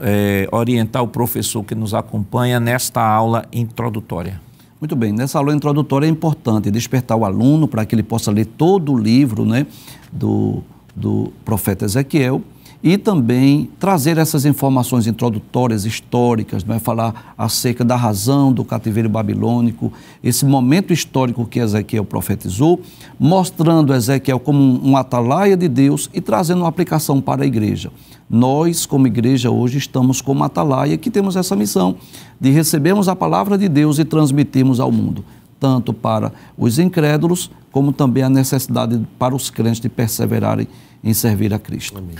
é, orientar o professor que nos acompanha nesta aula introdutória? Muito bem, nessa aula introdutória é importante despertar o aluno para que ele possa ler todo o livro né, do, do profeta Ezequiel e também trazer essas informações introdutórias, históricas, vai é? falar acerca da razão do cativeiro babilônico, esse momento histórico que Ezequiel profetizou, mostrando Ezequiel como um, um atalaia de Deus e trazendo uma aplicação para a igreja. Nós, como igreja, hoje estamos como atalaia que temos essa missão de recebermos a palavra de Deus e transmitirmos ao mundo tanto para os incrédulos, como também a necessidade para os crentes de perseverarem em servir a Cristo. Amém.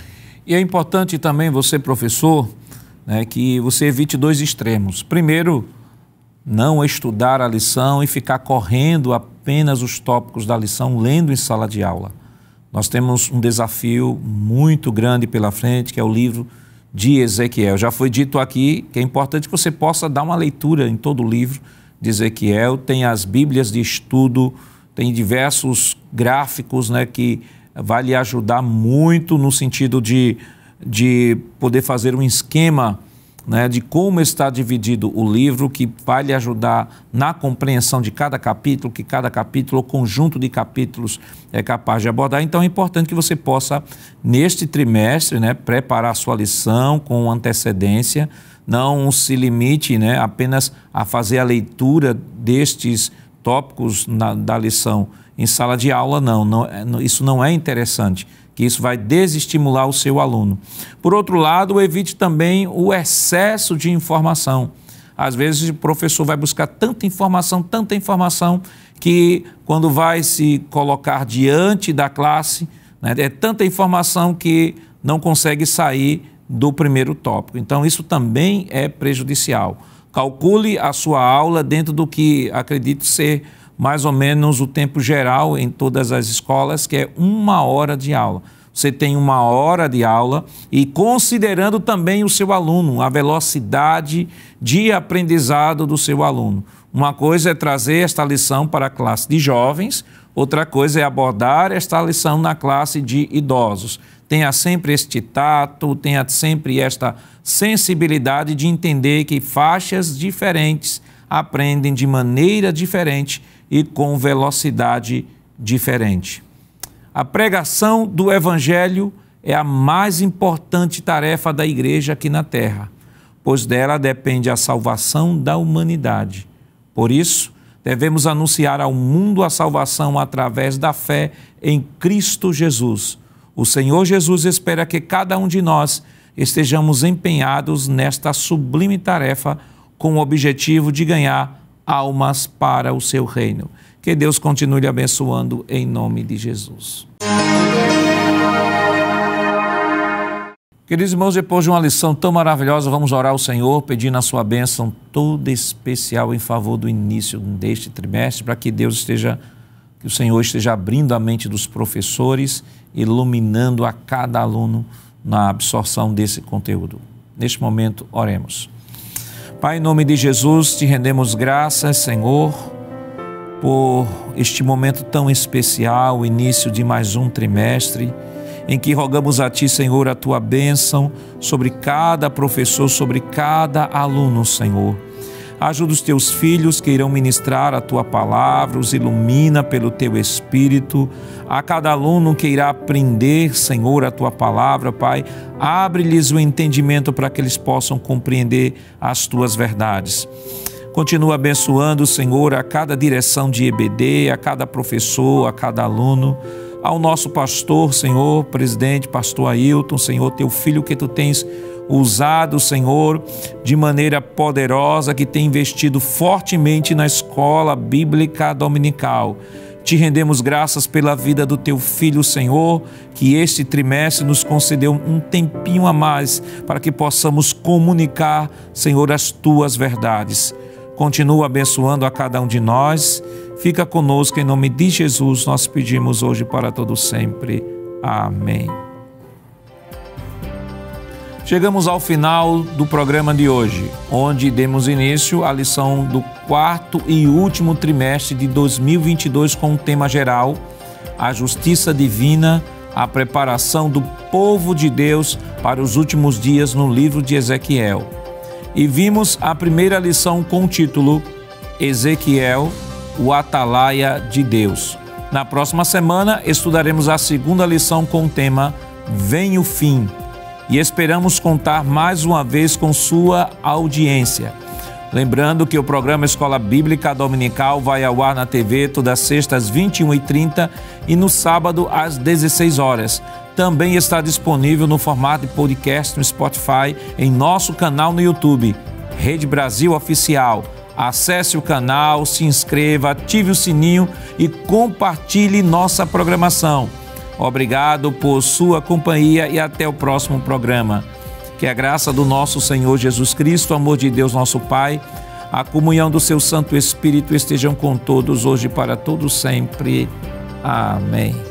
E é importante também você, professor, né, que você evite dois extremos. Primeiro, não estudar a lição e ficar correndo apenas os tópicos da lição, lendo em sala de aula. Nós temos um desafio muito grande pela frente, que é o livro de Ezequiel. Já foi dito aqui que é importante que você possa dar uma leitura em todo o livro de Ezequiel. Tem as Bíblias de estudo, tem diversos gráficos né, que vai lhe ajudar muito no sentido de, de poder fazer um esquema né, de como está dividido o livro, que vai lhe ajudar na compreensão de cada capítulo, que cada capítulo ou conjunto de capítulos é capaz de abordar. Então é importante que você possa, neste trimestre, né, preparar a sua lição com antecedência. Não se limite né, apenas a fazer a leitura destes tópicos na, da lição em sala de aula, não, é, não isso não é interessante, que isso vai desestimular o seu aluno. Por outro lado, evite também o excesso de informação. Às vezes o professor vai buscar tanta informação, tanta informação, que quando vai se colocar diante da classe, né, é tanta informação que não consegue sair do primeiro tópico. Então, isso também é prejudicial. Calcule a sua aula dentro do que acredite ser mais ou menos o tempo geral em todas as escolas, que é uma hora de aula. Você tem uma hora de aula e considerando também o seu aluno, a velocidade de aprendizado do seu aluno. Uma coisa é trazer esta lição para a classe de jovens, outra coisa é abordar esta lição na classe de idosos. Tenha sempre este tato, tenha sempre esta sensibilidade de entender que faixas diferentes aprendem de maneira diferente e com velocidade diferente. A pregação do Evangelho é a mais importante tarefa da igreja aqui na terra, pois dela depende a salvação da humanidade. Por isso, devemos anunciar ao mundo a salvação através da fé em Cristo Jesus. O Senhor Jesus espera que cada um de nós estejamos empenhados nesta sublime tarefa com o objetivo de ganhar almas para o seu reino. Que Deus continue abençoando em nome de Jesus. Queridos irmãos, depois de uma lição tão maravilhosa, vamos orar ao Senhor, pedindo a sua bênção toda especial em favor do início deste trimestre, para que Deus esteja, que o Senhor esteja abrindo a mente dos professores, iluminando a cada aluno na absorção desse conteúdo. Neste momento, oremos. Pai, em nome de Jesus, te rendemos graças, Senhor, por este momento tão especial, o início de mais um trimestre, em que rogamos a Ti, Senhor, a Tua bênção sobre cada professor, sobre cada aluno, Senhor Ajuda os teus filhos que irão ministrar a tua palavra, os ilumina pelo teu espírito. A cada aluno que irá aprender, Senhor, a tua palavra, Pai, abre-lhes o entendimento para que eles possam compreender as tuas verdades. Continua abençoando, Senhor, a cada direção de EBD, a cada professor, a cada aluno ao nosso pastor, Senhor, presidente, pastor Ailton, Senhor, teu filho que tu tens usado, Senhor, de maneira poderosa, que tem investido fortemente na escola bíblica dominical. Te rendemos graças pela vida do teu filho, Senhor, que este trimestre nos concedeu um tempinho a mais para que possamos comunicar, Senhor, as tuas verdades. Continua abençoando a cada um de nós. Fica conosco em nome de Jesus, nós pedimos hoje para todo sempre. Amém. Chegamos ao final do programa de hoje, onde demos início à lição do quarto e último trimestre de 2022 com o tema geral: a justiça divina, a preparação do povo de Deus para os últimos dias no livro de Ezequiel. E vimos a primeira lição com o título Ezequiel, o Atalaia de Deus. Na próxima semana estudaremos a segunda lição com o tema Vem o Fim e esperamos contar mais uma vez com sua audiência. Lembrando que o programa Escola Bíblica Dominical vai ao ar na TV todas sextas às 21h30 e no sábado às 16 horas. Também está disponível no formato de podcast no Spotify, em nosso canal no YouTube, Rede Brasil Oficial. Acesse o canal, se inscreva, ative o sininho e compartilhe nossa programação. Obrigado por sua companhia e até o próximo programa. Que a graça do nosso Senhor Jesus Cristo, o amor de Deus, nosso Pai, a comunhão do seu Santo Espírito estejam com todos hoje para todos sempre. Amém.